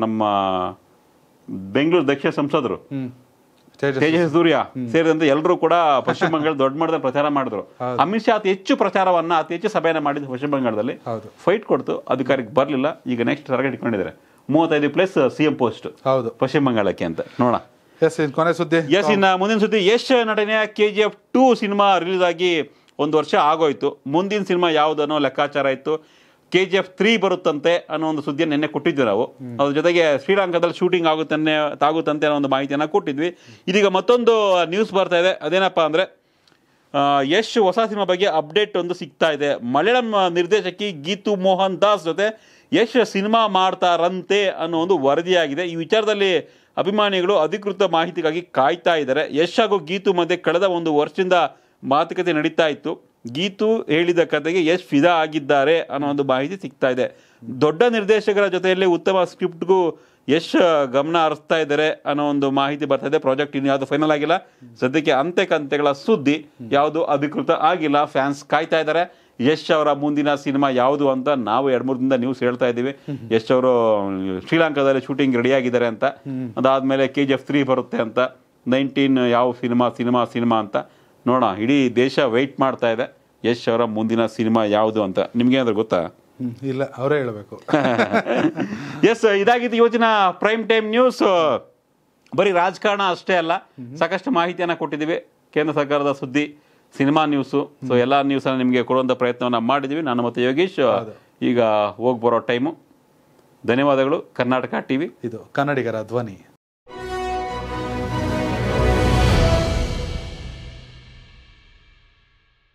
ನಮ್ಮ ಬೆಂಗಳೂರು ದಕ್ಷಿಣ ಸಂಸದರು ತೇಜಸ್ ಸೂರ್ಯ ಸೇರಿದಂತೆ ಎಲ್ಲರೂ ಕೂಡ ಪಶ್ಚಿಮ ಬಂಗಾಳ ದೊಡ್ಡ ಮಟ್ಟದ ಪ್ರಚಾರ ಮಾಡಿದ್ರು ಅಮಿತ್ ಶಾ ಅತಿ ಹೆಚ್ಚು ಪ್ರಚಾರವನ್ನ ಅತಿ ಹೆಚ್ಚು ಸಭೆಯನ್ನ ಮಾಡಿದ್ರು ಪಶ್ಚಿಮ ಬಂಗಾಳದಲ್ಲಿ ಫೈಟ್ ಕೊಡ್ತು ಅಧಿಕಾರಿಗೆ ಬರಲಿಲ್ಲ ಈಗ ನೆಕ್ಸ್ಟ್ ಟಾರ್ಗೆಟ್ ಇಟ್ಕೊಂಡಿದ್ದಾರೆ ಮೂವತ್ತೈದು ಪ್ಲಸ್ ಸಿಎಂ ಪೋಸ್ಟ್ ಹೌದು ಪಶ್ಚಿಮ ಬಂಗಾಳಕ್ಕೆ ಅಂತ ನೋಡೋಣ ಎಸ್ ಕೊನೆ ಸುದ್ದಿ ಎಸ್ ಇನ್ನ ಮುಂದಿನ ಸುದ್ದಿ ಯಶ್ ನಟನೆಯ K G F two cinema release ಆಗಿ ಒಂದು ವರ್ಷ ಆಗೋಯ್ತು ಮುಂದಿನ ಸಿನಿಮಾ ಯಾವುದನ್ನೋ ಲೆಕ್ಕಾಚಾರ ಇತ್ತು ಕೆ ಜಿ ಎಫ್ ತ್ರೀ ಬರುತ್ತಂತೆ ಅನ್ನೋ ಒಂದು ಸುದ್ದಿಯನ್ನು ನಿನ್ನೆ ಕೊಟ್ಟಿದ್ವಿ ನಾವು ಅದ್ರ ಜೊತೆಗೆ ಶ್ರೀಲಂಕಾದಲ್ಲಿ ಶೂಟಿಂಗ್ ಆಗುತ್ತೆ ತಾಗುತ್ತಂತೆ ಅನ್ನೋ ಒಂದು ಮಾಹಿತಿಯನ್ನು ಕೊಟ್ಟಿದ್ವಿ ಇದೀಗ ಮತ್ತೊಂದು ನ್ಯೂಸ್ ಬರ್ತಾ ಇದೆ ಅದೇನಪ್ಪ ಅಂದರೆ ಯಶ್ ಹೊಸ ಸಿನಿಮಾ ಬಗ್ಗೆ ಅಪ್ಡೇಟ್ ಒಂದು ಸಿಗ್ತಾ ಇದೆ ಮಲಯಾಳಂ ನಿರ್ದೇಶಕಿ ಗೀತು ಮೋಹನ್ ದಾಸ್ ಜೊತೆ ಯಶ್ ಸಿನಿಮಾ ಮಾಡ್ತಾರಂತೆ ಅನ್ನೋ ಒಂದು ವರದಿಯಾಗಿದೆ ಈ ವಿಚಾರದಲ್ಲಿ ಅಭಿಮಾನಿಗಳು ಅಧಿಕೃತ ಮಾಹಿತಿಗಾಗಿ ಕಾಯ್ತಾ ಇದ್ದಾರೆ ಯಶ್ ಹಾಗೂ ಗೀತು ಮಧ್ಯೆ ಕಳೆದ ಒಂದು ವರ್ಷದಿಂದ ಮಾತುಕತೆ ನಡೀತಾ ಇತ್ತು ಗೀತು ಹೇಳಿದ ಕತೆಗೆ ಎಷ್ಟು ಫಿದಾ ಆಗಿದ್ದಾರೆ ಅನ್ನೋ ಒಂದು ಮಾಹಿತಿ ಸಿಗ್ತಾ ಇದೆ ದೊಡ್ಡ ನಿರ್ದೇಶಕರ ಜೊತೆಯಲ್ಲಿ ಉತ್ತಮ ಸ್ಕ್ರಿಪ್ಟ್ಗೂ ಯಶ್ ಗಮನ ಹರಿಸ್ತಾ ಇದ್ದಾರೆ ಅನ್ನೋ ಒಂದು ಮಾಹಿತಿ ಬರ್ತಾ ಇದೆ ಪ್ರಾಜೆಕ್ಟ್ ಇನ್ನು ಯಾವುದು ಫೈನಲ್ ಆಗಿಲ್ಲ ಸದ್ಯಕ್ಕೆ ಅಂತೆ ಕಂತೆಗಳ ಸುದ್ದಿ ಯಾವುದು ಅಧಿಕೃತ ಆಗಿಲ್ಲ ಫ್ಯಾನ್ಸ್ ಕಾಯ್ತಾ ಇದ್ದಾರೆ ಯಶ್ ಅವರ ಮುಂದಿನ ಸಿನಿಮಾ ಯಾವುದು ಅಂತ ನಾವು ಎರಡು ಮೂರು ದಿನದಿಂದ ನ್ಯೂಸ್ ಹೇಳ್ತಾ ಇದ್ದೀವಿ ಯಶ್ ಅವರು ಶ್ರೀಲಂಕಾದಲ್ಲಿ ಶೂಟಿಂಗ್ ರೆಡಿ ಆಗಿದ್ದಾರೆ ಅಂತ ಅದಾದ್ಮೇಲೆ ಕೆ ಜಿ ಎಫ್ ತ್ರೀ ಬರುತ್ತೆ ಅಂತ ನೈನ್ಟೀನ್ ಯಾವ ಸಿನಿಮಾ ಸಿನಿಮಾ ಸಿನಿಮಾ ಅಂತ ನೋಡೋಣ ಇಡೀ ದೇಶ ವೆಯ್ಟ್ ಮಾಡ್ತಾ ಇದೆ ಯಶ್ ಅವರ ಮುಂದಿನ ಸಿನಿಮಾ ಯಾವುದು ಅಂತ ಏನಾದ್ರು ಗೊತ್ತಾ ಇಲ್ಲ ಅವರೇ ಹೇಳಬೇಕು ಎಸ್ ಇದಾಗಿದ್ದು ಯೋಜನಾ ಪ್ರೈಮ್ ಟೈಮ್ ನ್ಯೂಸ್ ಬರೀ ರಾಜಕಾರಣ ಅಷ್ಟೇ ಅಲ್ಲ ಸಾಕಷ್ಟು ಮಾಹಿತಿಯನ್ನು ಕೊಟ್ಟಿದ್ದೀವಿ ಕೇಂದ್ರ ಸರ್ಕಾರದ ಸುದ್ದಿ ಸಿನಿಮಾ ನ್ಯೂಸು ಸೊ ಎಲ್ಲ ನ್ಯೂಸನ್ನು ನಿಮಗೆ ಕೊಡುವಂಥ ಪ್ರಯತ್ನವನ್ನು ಮಾಡಿದ್ದೀವಿ ನಾನು ಮತ್ತು ಯೋಗೀಶ್ ಈಗ ಹೋಗಿ ಬರೋ ಟೈಮು ಧನ್ಯವಾದಗಳು ಕರ್ನಾಟಕ ಟಿವಿ ಇದು ಕನ್ನಡಿಗರ ಧ್ವನಿ